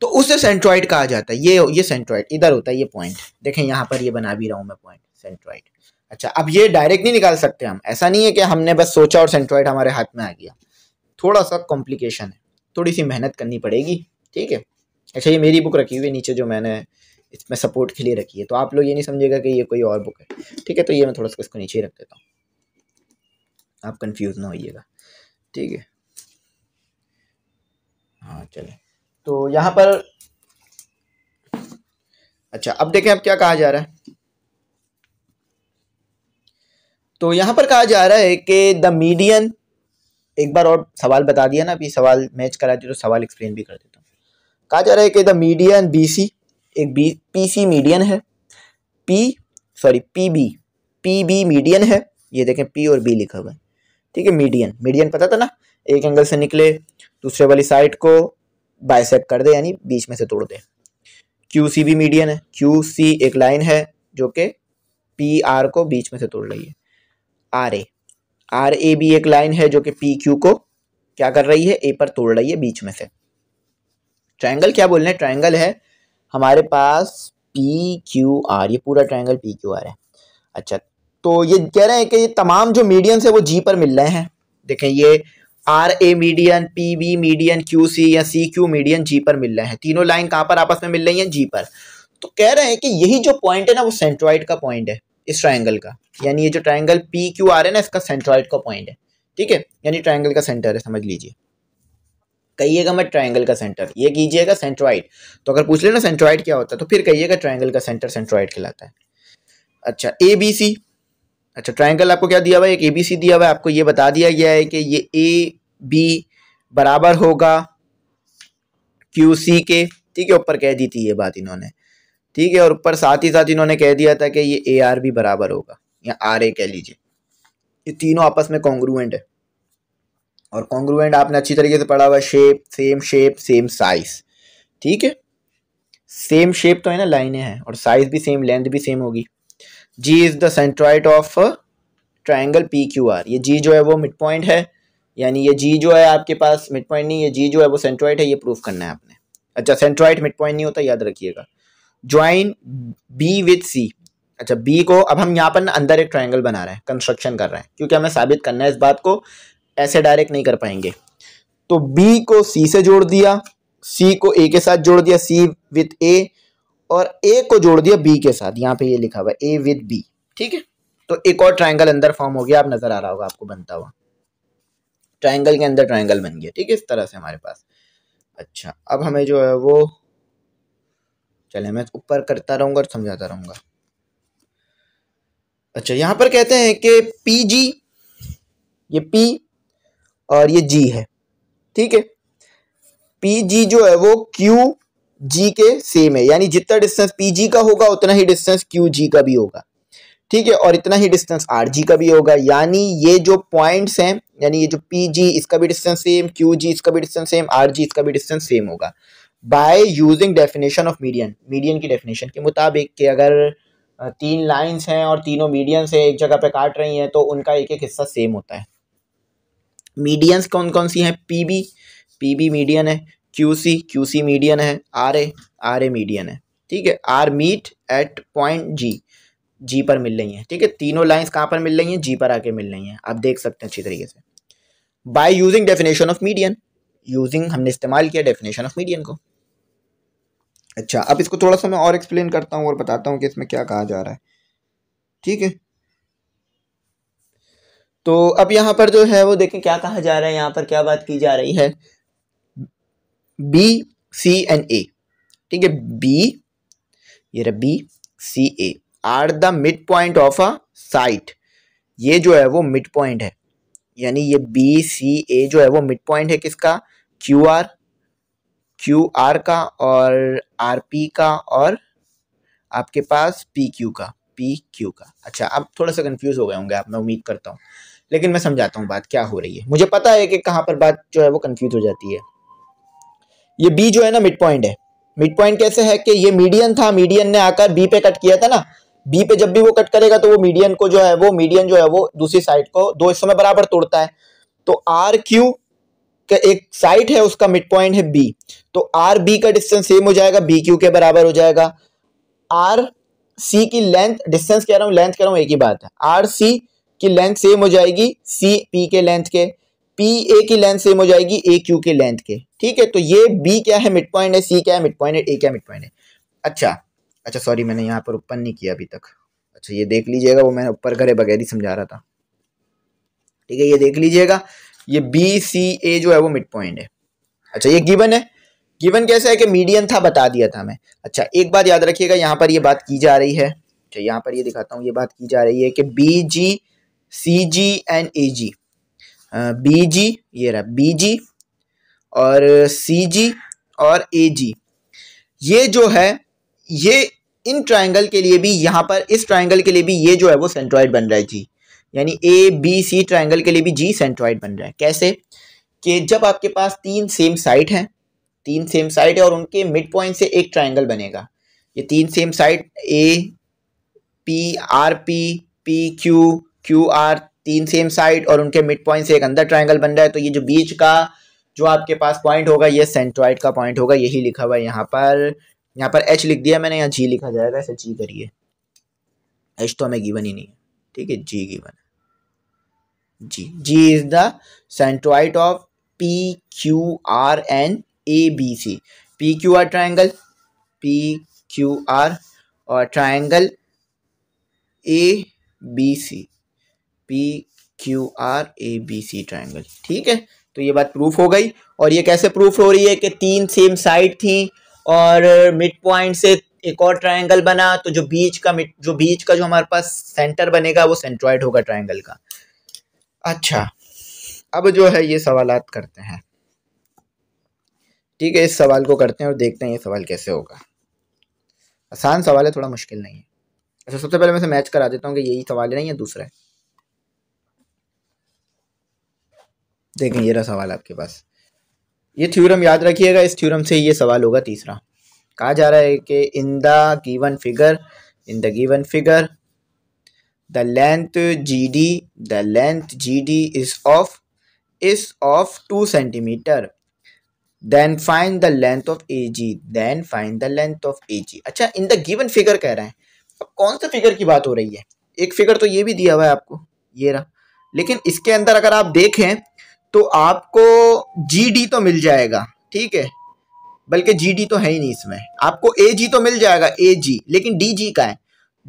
तो उसे सेंट्रॉइड कहा जाता है ये ये सेंट्रॉइड इधर होता है ये पॉइंट देखें यहां पर ये बना भी रहा हूं मैं पॉइंट सेंट्रॉइड अच्छा अब ये डायरेक्ट नहीं निकाल सकते हम ऐसा नहीं है कि हमने बस सोचा और सेंट्रॉइड हमारे हाथ में आ गया थोड़ा सा कॉम्प्लिकेशन है थोड़ी सी मेहनत करनी पड़ेगी ठीक है अच्छा ये मेरी बुक रखी हुई है नीचे जो मैंने इसमें सपोर्ट के लिए रखी है तो आप लोग ये नहीं समझेगा कि ये कोई और बुक है ठीक है तो ये मैं थोड़ा सा इसको नीचे ही रख देता हूँ आप कन्फ्यूज ना होइएगा ठीक है हाँ चले तो यहाँ पर अच्छा अब देखें अब क्या कहा जा रहा है तो यहाँ पर कहा जा रहा है कि द मीडियन एक बार और सवाल बता दिया ना अभी सवाल मैच करा दिया तो सवाल एक्सप्लेन भी कर देता हूँ कहा जा रहा है कि द मीडियन सी एक बी सी मीडियन है P sorry P B P B median है ये देखें पी और बी लिखा हुआ है ठीक है मीडियन मीडियन पता था ना एक एंगल से निकले दूसरे वाली साइड को बाइसेप कर दे यानी बीच में से तोड़ दे क्यू सी भी मीडियन है क्यू सी एक लाइन है जो कि पी आर को बीच में से तोड़ रही है आर ए आर ए भी एक लाइन है जो कि पी क्यू को क्या कर रही है ए पर तोड़ रही है बीच में से ट्राइंगल क्या बोल रहे हैं ट्राइंगल है हमारे पास पी क्यू आर ये पूरा ट्राइंगल पी क्यू आर है अच्छा तो ये कह रहे हैं कि ये तमाम जो मीडियम है वो जी पर मिल रहे हैं देखें ये R A median P B median Q C या सी क्यू मीडियन जी पर मिल रहे हैं तीनों लाइन कहां पर आपस में मिल रही हैं जी पर तो कह रहे हैं कि यही जो पॉइंट है ना वो सेंट्रॉइड का पॉइंट है इस ट्राइंगल का यानी ये जो ट्राइंगल पी क्यू आर है ना इसका सेंट्रॉइड का पॉइंट है ठीक है यानी ट्राइंगल का सेंटर है समझ लीजिए कहिएगा मैं ट्राइंगल का सेंटर ये कीजिएगा सेंट्रॉइड तो अगर पूछ लेना सेंट्रॉइड क्या होता है तो फिर कहिएगा ट्राइंगल का सेंटर सेंट्रॉइड खिलाता है अच्छा ए बी सी अच्छा ट्राइंगल आपको क्या दिया हुआ है एक ए बी सी दिया हुआ है आपको ये बता दिया गया है कि ये ए बी बराबर होगा क्यू सी के ठीक है ऊपर कह दी थी ये बात इन्होंने ठीक है और ऊपर साथ ही साथ इन्होंने कह दिया था कि ये ए आर भी बराबर होगा या आर ए कह लीजिए ये तीनों आपस में कॉन्ग्रुएंट है और कॉन्ग्रुएंट आपने अच्छी तरीके से पढ़ा हुआ shape same shape same size ठीक है सेम शेप तो है ना लाइनें हैं और साइज भी सेम लेंथ भी सेम होगी G is the centroid of triangle P Q R ये जी जो है वो मिड पॉइंट है यानी ये जी जो है आपके पास मिड पॉइंट नहीं ये जी जो है वो सेंट्रॉइड है ये प्रूफ करना है आपने अच्छा सेंट्रॉइड मिड पॉइंट नहीं होता याद रखिएगा ज्वाइन बी विथ सी अच्छा बी को अब हम यहाँ पर ना अंदर एक ट्राइंगल बना रहे हैं कंस्ट्रक्शन कर रहे हैं क्योंकि हमें साबित करना है इस बात को ऐसे डायरेक्ट नहीं कर पाएंगे तो बी को सी से जोड़ दिया सी को ए के साथ जोड़ दिया सी विथ ए और ए को जोड़ दिया बी के साथ यहाँ पे ये लिखा हुआ ए विथ बी ठीक है तो एक और ट्राइंगल अंदर फॉर्म हो गया आप नजर आ रहा होगा आपको बनता हुआ ट्राइंगल के अंदर ट्राइंगल बन गया ठीक है इस तरह से हमारे पास अच्छा अब हमें जो है वो चले मैं ऊपर करता रहूंगा और समझाता रहूंगा अच्छा यहां पर कहते हैं कि पी जी ये पी और ये जी है ठीक है पी जी जो है वो क्यू जी के सेम है यानी जितना डिस्टेंस पी जी का होगा उतना ही डिस्टेंस क्यू जी का भी होगा ठीक है और इतना ही डिस्टेंस आर जी का भी होगा यानी ये जो पॉइंट्स हैं यानी ये जो पी जी इसका भी डिस्टेंस सेम क्यू जी इसका भी डिस्टेंस सेम आर जी इसका भी डिस्टेंस सेम होगा by using definition of median median की डेफिनेशन के मुताबिक कि अगर तीन लाइंस हैं और तीनों मीडियन से एक जगह पे काट रही हैं तो उनका एक एक हिस्सा सेम होता है मीडियंस कौन कौन सी हैं P B P B median है Q C Q C median है R A R A median है ठीक है are meet at point G G पर मिल रही हैं ठीक है तीनों लाइंस कहाँ पर मिल रही हैं जी पर आके मिल रही हैं आप देख सकते हैं अच्छी तरीके से by using definition of median using हमने इस्तेमाल किया डेफिनेशन ऑफ मीडियन को अच्छा अब इसको थोड़ा सा मैं और एक्सप्लेन करता हूँ और बताता हूँ कि इसमें क्या कहा जा रहा है ठीक है तो अब यहाँ पर जो है वो देखें क्या कहा जा रहा है यहाँ पर क्या बात की जा रही है बी सी एन ए ठीक है बी ये रहा B C A are the mid point of a side ये जो है वो मिड पॉइंट है यानी ये बी सी ए जो है वो मिड पॉइंट है किसका क्यू आर क्यू आर का और आर पी का और आपके पास पी क्यू का पी क्यू का अच्छा अब थोड़ा सा कंफ्यूज हो गए होंगे आप मैं उम्मीद करता हूँ लेकिन मैं समझाता हूँ बात क्या हो रही है मुझे पता है कि कहाँ पर बात जो है वो कंफ्यूज हो जाती है ये बी जो है ना मिड पॉइंट है मिड पॉइंट कैसे है कि ये मीडियन था मीडियन ने आकर बी पे कट किया था ना बी पे जब भी वो कट करेगा तो वो मीडियन को जो है वो मीडियन जो है वो दूसरी साइड को दो हिस्सों में बराबर तोड़ता है तो आर क्यू का एक साइट है उसका मिड पॉइंट है बी तो आर बी का डिस्टेंस सेम हो जाएगा बी क्यू के बराबर हो जाएगा आर सी की लेंथ डिस्टेंस कह रहा हूँ लेंथ कह रहा हूँ एक ही बात है आर सी की लेंथ सेम हो जाएगी सी पी के लेंथ के पी ए की लेंथ सेम हो जाएगी ए क्यू के लेंथ के ठीक है तो ये बी क्या है मिड पॉइंट है सी क्या है मिड पॉइंट है ए क्या मिड पॉइंट है अच्छा अच्छा सॉरी मैंने यहाँ पर ओपन नहीं किया अभी तक अच्छा ये देख लीजिएगा वो मैं ऊपर घरे बगैर ही समझा रहा था ठीक है ये देख लीजिएगा ये बी सी ए जो है वो मिड पॉइंट है अच्छा ये गिवन है गिवन कैसा है कि मीडियन था बता दिया था मैं अच्छा एक बात याद रखिएगा यहाँ पर ये बात की जा रही है अच्छा यहाँ पर ये दिखाता हूँ ये बात की जा रही है कि B G C G and A G B G ये रहा बी जी और सी जी और ए जी ये जो है ये इन ट्राइंगल के लिए भी यहाँ पर इस ट्राइंगल के लिए भी ये जो है वो सेंट्रॉइड बन रहा है जी यानी ए बी सी ट्राइंगल के लिए भी जी सेंट्रॉइड बन रहा है कैसे कि जब आपके पास तीन सेम साइड हैं तीन सेम साइड है और उनके मिड पॉइंट से एक ट्राइंगल बनेगा ये तीन same side A P R P P Q Q R तीन सेम साइड और उनके मिड पॉइंट से एक अंदर ट्राइंगल बन रहा है तो ये जो बीच का जो आपके पास पॉइंट होगा ये सेंट्रॉइड का पॉइंट होगा यही लिखा हुआ है यहाँ पर यहाँ पर एच लिख दिया मैंने यहाँ जी लिखा जाएगा ऐसे जी करिए एच तो हमें गिवन ही नहीं है ठीक है जी गिवन है G G is the centroid of P Q R and A B C P Q R triangle P Q R और triangle A B C P Q R A B C triangle ठीक है तो ये बात proof हो गई और ये कैसे प्रूफ हो रही है कि तीन सेम साइड थी और मिड पॉइंट से एक और ट्राइंगल बना तो जो बीच का जो बीच का जो हमारे पास सेंटर बनेगा वो सेंट्रॉइड होगा ट्राइंगल का अच्छा अब जो है ये सवाल करते हैं ठीक है इस सवाल को करते हैं और देखते हैं ये सवाल कैसे होगा आसान सवाल है थोड़ा मुश्किल नहीं है अच्छा सबसे पहले मैं से मैच करा देता हूँ कि यही सवाल नहीं है दूसरा है देखें ये रहा सवाल आपके पास ये थ्योरम याद रखिएगा इस थ्योरम से ये सवाल होगा तीसरा कहा जा रहा है कि in the given figure in the given figure the length GD the length GD is of is of 2 centimeter then find the length of AG then find the length of AG अच्छा in the given figure कह रहा है अब कौन से figure की बात हो रही है एक फिगर तो ये भी दिया हुआ है आपको ये रहा लेकिन इसके अंदर अगर आप देखें तो आपको जी तो मिल जाएगा ठीक है बल्कि जी तो है ही नहीं इसमें आपको ए तो मिल जाएगा ए लेकिन डी का है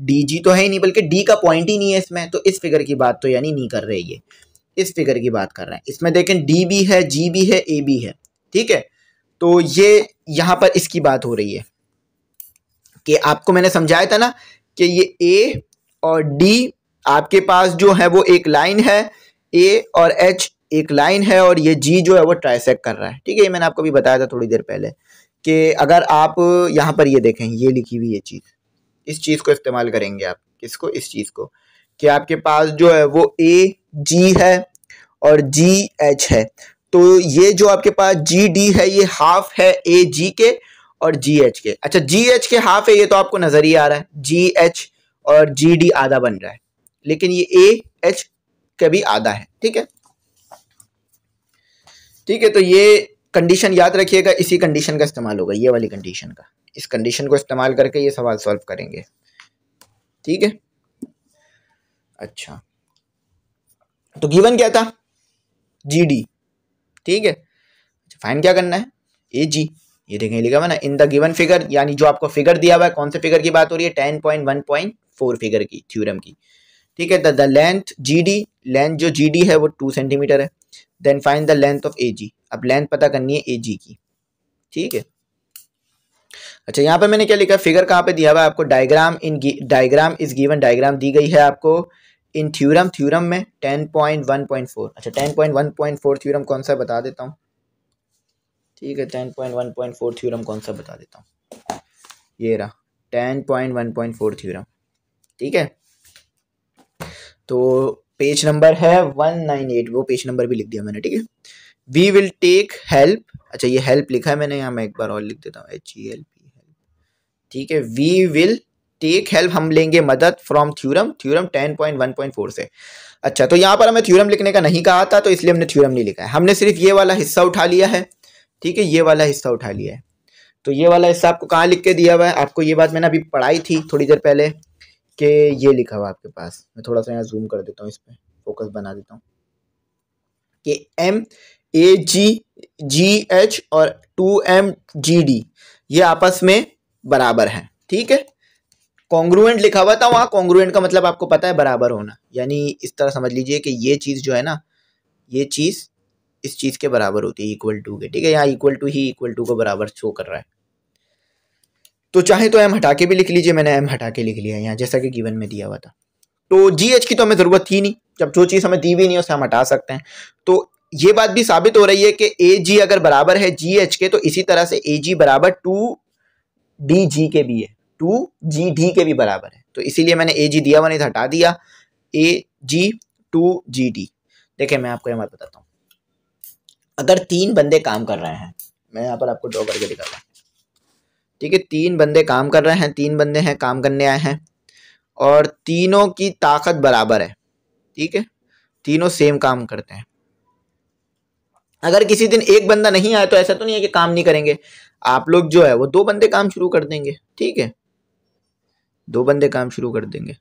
डी जी तो है ही नहीं बल्कि डी का पॉइंट ही नहीं है इसमें तो इस फिगर की बात तो यानी नहीं कर रहे ये इस फिगर की बात कर रहे हैं इसमें देखें डी भी है जी भी है ए भी है ठीक है तो ये यहाँ पर इसकी बात हो रही है कि आपको मैंने समझाया था ना कि ये ए और डी आपके पास जो है वो एक लाइन है ए और एच एक लाइन है और ये जी जो है वो ट्राइसेक कर रहा है ठीक है ये मैंने आपको भी बताया था थोड़ी देर पहले कि अगर आप यहां पर ये देखें ये लिखी हुई ये चीज़ इस चीज़ को इस्तेमाल करेंगे आप किसको इस चीज़ को कि आपके पास जो है वो ए जी है और जी एच है तो ये जो आपके पास जी डी है ये हाफ है ए जी के और जी एच के अच्छा जी एच के हाफ है ये तो आपको नज़र ही आ रहा है जी एच और जी डी आधा बन रहा है लेकिन ये ए एच का भी आधा है ठीक है ठीक है तो ये कंडीशन याद रखिएगा इसी कंडीशन का इस्तेमाल होगा ये वाली कंडीशन का इस कंडीशन को इस्तेमाल करके ये सवाल सॉल्व करेंगे ठीक है अच्छा तो गिवन क्या था जी डी ठीक है अच्छा फाइन क्या करना है ए जी ये देखें लिखा हुआ ना इन द गिवन फिगर यानी जो आपको फिगर दिया हुआ है कौन से फिगर की बात हो रही है ten point one point four figure की थ्योरम की ठीक है the length G D length जो जी डी है वो टू सेंटीमीटर है then find the length of A G अब लेंथ पता करनी है ए जी की ठीक है अच्छा यहाँ पे मैंने क्या लिखा फिगर कहाँ पे दिया हुआ है आपको diagram in diagram is given diagram दी गई है आपको इन थ्योरम थ्योरम में ten point one point four अच्छा ten point one point four theorem कौन सा बता देता हूँ ठीक है ten point one point four theorem कौन सा बता देता हूँ ये रहा ten point one point four theorem ठीक है तो पेज नंबर है वन नाइन एट वो पेज नंबर भी लिख दिया मैंने ठीक है वी विल टेक हेल्प अच्छा ये हेल्प लिखा है मैंने यहाँ मैं एक बार और लिख देता हूँ H E L P help ठीक है वी विल टेक हेल्प हम लेंगे मदद from theorem theorem ten point one point four से अच्छा तो यहाँ पर हमें थ्यूरम लिखने का नहीं कहा था तो इसलिए हमने थ्यूरम नहीं लिखा है हमने सिर्फ ये वाला हिस्सा उठा लिया है ठीक है ये वाला हिस्सा उठा लिया है तो ये वाला हिस्सा आपको कहाँ लिख के दिया हुआ है आपको ये बात मैंने अभी पढ़ाई थी थोड़ी देर पहले के ये लिखा हुआ आपके पास मैं थोड़ा सा यहाँ जूम कर देता हूँ इस पर फोकस बना देता हूँ कि M A G G H और टू एम जी डी ये आपस में बराबर हैं ठीक है कॉन्ग्रुएंट लिखा हुआ था वहाँ कॉन्ग्रुएंट का मतलब आपको पता है बराबर होना यानी इस तरह समझ लीजिए कि ये चीज़ जो है ना ये चीज़ इस चीज़ के बराबर होती है इक्वल टू के ठीक है यहाँ इक्वल टू ही इक्वल टू को बराबर शो कर रहा है तो चाहे तो एम हटा के भी लिख लीजिए मैंने एम हटा के लिख लिया यहाँ जैसा कि गिवन में दिया हुआ था तो जी एच की तो हमें ज़रूरत थी नहीं जब जो चीज़ हमें दी भी नहीं उसे हम हटा सकते हैं तो ये बात भी साबित हो रही है कि ए जी अगर बराबर है जी एच के तो इसी तरह से ए जी बराबर टू डी जी के भी है टू जी डी के भी बराबर है तो इसीलिए मैंने ए जी दिया हुआ हटा दिया ए जी टू जी डी देखिये मैं आपको यह बात बताता हूँ अगर तीन बंदे काम कर रहे हैं मैं यहाँ पर आपको ड्रॉ करके दिखाता हूँ ठीक है तीन बंदे काम कर रहे हैं तीन बंदे हैं काम करने आए हैं और तीनों की ताकत बराबर है ठीक है तीनों सेम काम करते हैं अगर किसी दिन एक बंदा नहीं आया तो ऐसा तो नहीं है कि काम नहीं करेंगे आप लोग जो है वो दो बंदे काम शुरू कर देंगे ठीक है दो बंदे काम शुरू कर देंगे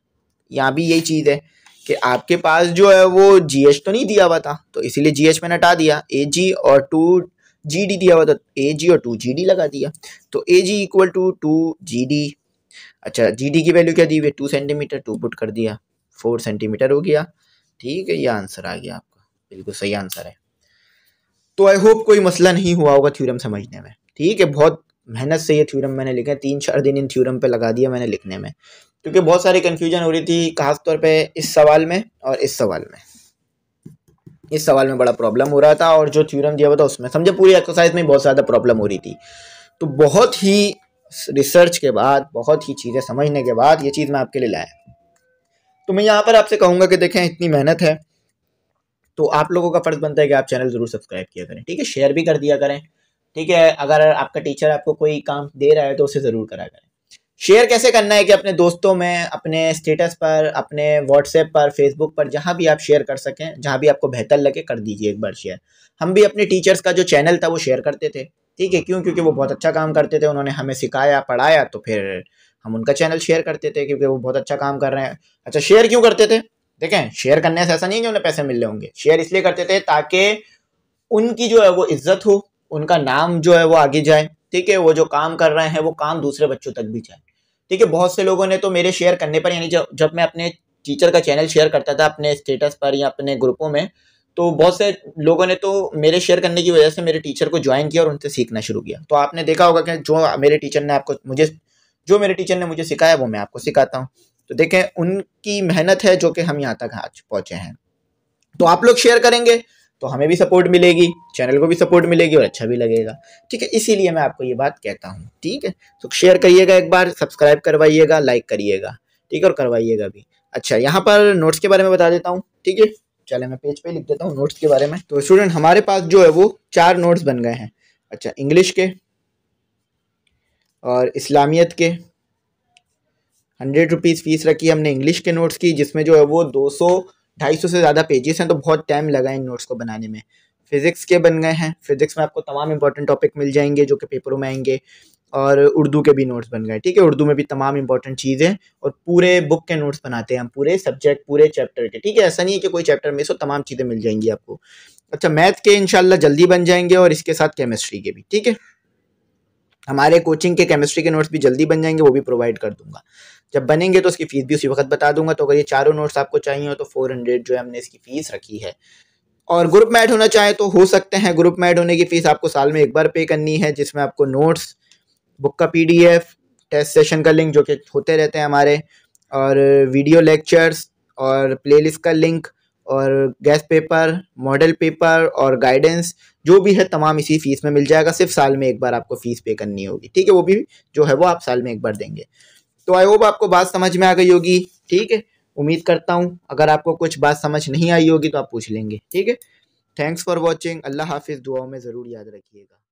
यहाँ भी यही चीज़ है कि आपके पास जो है वो जीएच तो नहीं दिया हुआ था तो इसीलिए जीएच में हटा दिया जी और टू जी डी दिया हुआ था ए जी और टू जी डी लगा दिया तो A G equal to two G D अच्छा जी डी की वैल्यू क्या दी हुई है टू सेंटीमीटर टू पुट कर दिया फोर सेंटीमीटर हो गया ठीक है ये आंसर आ गया आपका बिल्कुल सही आंसर है तो आई होप कोई मसला नहीं हुआ होगा थ्योरम समझने में ठीक है बहुत मेहनत से ये थ्योरम मैंने लिखे तीन चार दिन इन थ्योरम पे लगा दिया मैंने लिखने में क्योंकि बहुत सारी कन्फ्यूजन हो रही थी खासतौर पर इस सवाल में और इस सवाल में इस सवाल में बड़ा प्रॉब्लम हो रहा था और जो थ्योरम दिया हुआ था उसमें समझे पूरी एक्सरसाइज में बहुत ज़्यादा प्रॉब्लम हो रही थी तो बहुत ही रिसर्च के बाद बहुत ही चीज़ें समझने के बाद ये चीज़ मैं आपके लिए लाया तो मैं यहाँ पर आपसे कहूँगा कि देखें इतनी मेहनत है तो आप लोगों का फ़र्ज़ बनता है कि आप चैनल ज़रूर सब्सक्राइब किया करें ठीक है शेयर भी कर दिया करें ठीक है अगर आपका टीचर आपको कोई काम दे रहा है तो उसे ज़रूर करा करें शेयर कैसे करना है कि अपने दोस्तों में अपने स्टेटस पर अपने व्हाट्सएप पर फेसबुक पर जहाँ भी आप शेयर कर सकें जहाँ भी आपको बेहतर लगे कर दीजिए एक बार शेयर हम भी अपने टीचर्स का जो चैनल था वो शेयर करते थे ठीक है क्यों क्योंकि वो बहुत अच्छा काम करते थे उन्होंने हमें सिखाया पढ़ाया तो फिर हम उनका चैनल शेयर करते थे क्योंकि वो बहुत अच्छा काम कर रहे हैं अच्छा शेयर क्यों करते थे देखें शेयर करने से ऐसा नहीं है कि उन्हें पैसे मिल रहे होंगे शेयर इसलिए करते थे ताकि उनकी जो है वो इज्जत हो उनका नाम जो है वो आगे जाए ठीक है वो जो काम कर रहे हैं वो काम दूसरे बच्चों तक भी जाए ठीक है बहुत से लोगों ने तो मेरे शेयर करने पर यानी जब जब मैं अपने टीचर का चैनल शेयर करता था अपने स्टेटस पर या अपने ग्रुपों में तो बहुत से लोगों ने तो मेरे शेयर करने की वजह से मेरे टीचर को ज्वाइन किया और उनसे सीखना शुरू किया तो आपने देखा होगा कि जो मेरे टीचर ने आपको मुझे जो मेरे टीचर ने मुझे सिखाया वो मैं आपको सिखाता हूँ तो देखें उनकी मेहनत है जो कि हम यहाँ तक आज पहुँचे हैं तो आप लोग शेयर करेंगे तो हमें भी सपोर्ट मिलेगी चैनल को भी सपोर्ट मिलेगी और अच्छा भी लगेगा ठीक है इसीलिए मैं आपको ये बात कहता हूँ ठीक है तो शेयर करिएगा एक बार सब्सक्राइब करवाइएगा लाइक करिएगा ठीक है और करवाइएगा भी अच्छा यहाँ पर नोट्स के बारे में बता देता हूँ ठीक है चले मैं पेज पे लिख देता हूँ नोट्स के बारे में तो स्टूडेंट हमारे पास जो है वो चार नोट्स बन गए हैं अच्छा इंग्लिश के और इस्लामियत के हंड्रेड रुपीज़ फ़ीस रखी हमने इंग्लिश के नोट्स की जिसमें जो है वो दो सौ ढाई सौ से ज़्यादा पेजेस हैं तो बहुत टाइम लगा इन नोट्स को बनाने में फिज़िक्स के बन गए हैं फिज़िक्स में आपको तमाम इंपॉर्टेंट टॉपिक मिल जाएंगे जो कि पेपरों में आएंगे और उर्दू के भी नोट्स बन गए ठीक है उर्दू में भी तमाम इंपॉर्टेंट चीज़ें और पूरे बुक के नोट्स बनाते हैं हम पूरे सब्जेक्ट पूरे चैप्टर के ठीक है ऐसा नहीं है कि कोई चैप्टर में सो तमाम चीज़ें मिल जाएंगी आपको अच्छा मैथ के इनशाला जल्दी बन जाएंगे और इसके साथ केमिस्ट्री के भी ठीक है हमारे कोचिंग के केमिस्ट्री के नोट्स भी जल्दी बन जाएंगे वो भी प्रोवाइड कर दूंगा जब बनेंगे तो उसकी फ़ीस भी उसी वक्त बता दूंगा तो अगर ये चारों नोट्स आपको चाहिए हो तो फोर हंड्रेड जो है हमने इसकी फ़ीस रखी है और ग्रुप में ऐड होना चाहे तो हो सकते हैं ग्रुप में ऐड होने की फ़ीस आपको साल में एक बार पे करनी है जिसमें आपको नोट्स बुक का एफ टेस्ट सेशन का लिंक जो कि होते रहते हैं हमारे और वीडियो लेक्चर्स और लिस्ट का लिंक और गैस पेपर मॉडल पेपर और गाइडेंस जो भी है तमाम इसी फीस में मिल जाएगा सिर्फ साल में एक बार आपको फ़ीस पे करनी होगी ठीक है वो भी जो है वो आप साल में एक बार देंगे तो आई होप आपको बात समझ में आ गई होगी ठीक है उम्मीद करता हूँ अगर आपको कुछ बात समझ नहीं आई होगी तो आप पूछ लेंगे ठीक है थैंक्स फॉर वॉचिंग अल्लाह हाफिज़ दुआओं में ज़रूर याद रखिएगा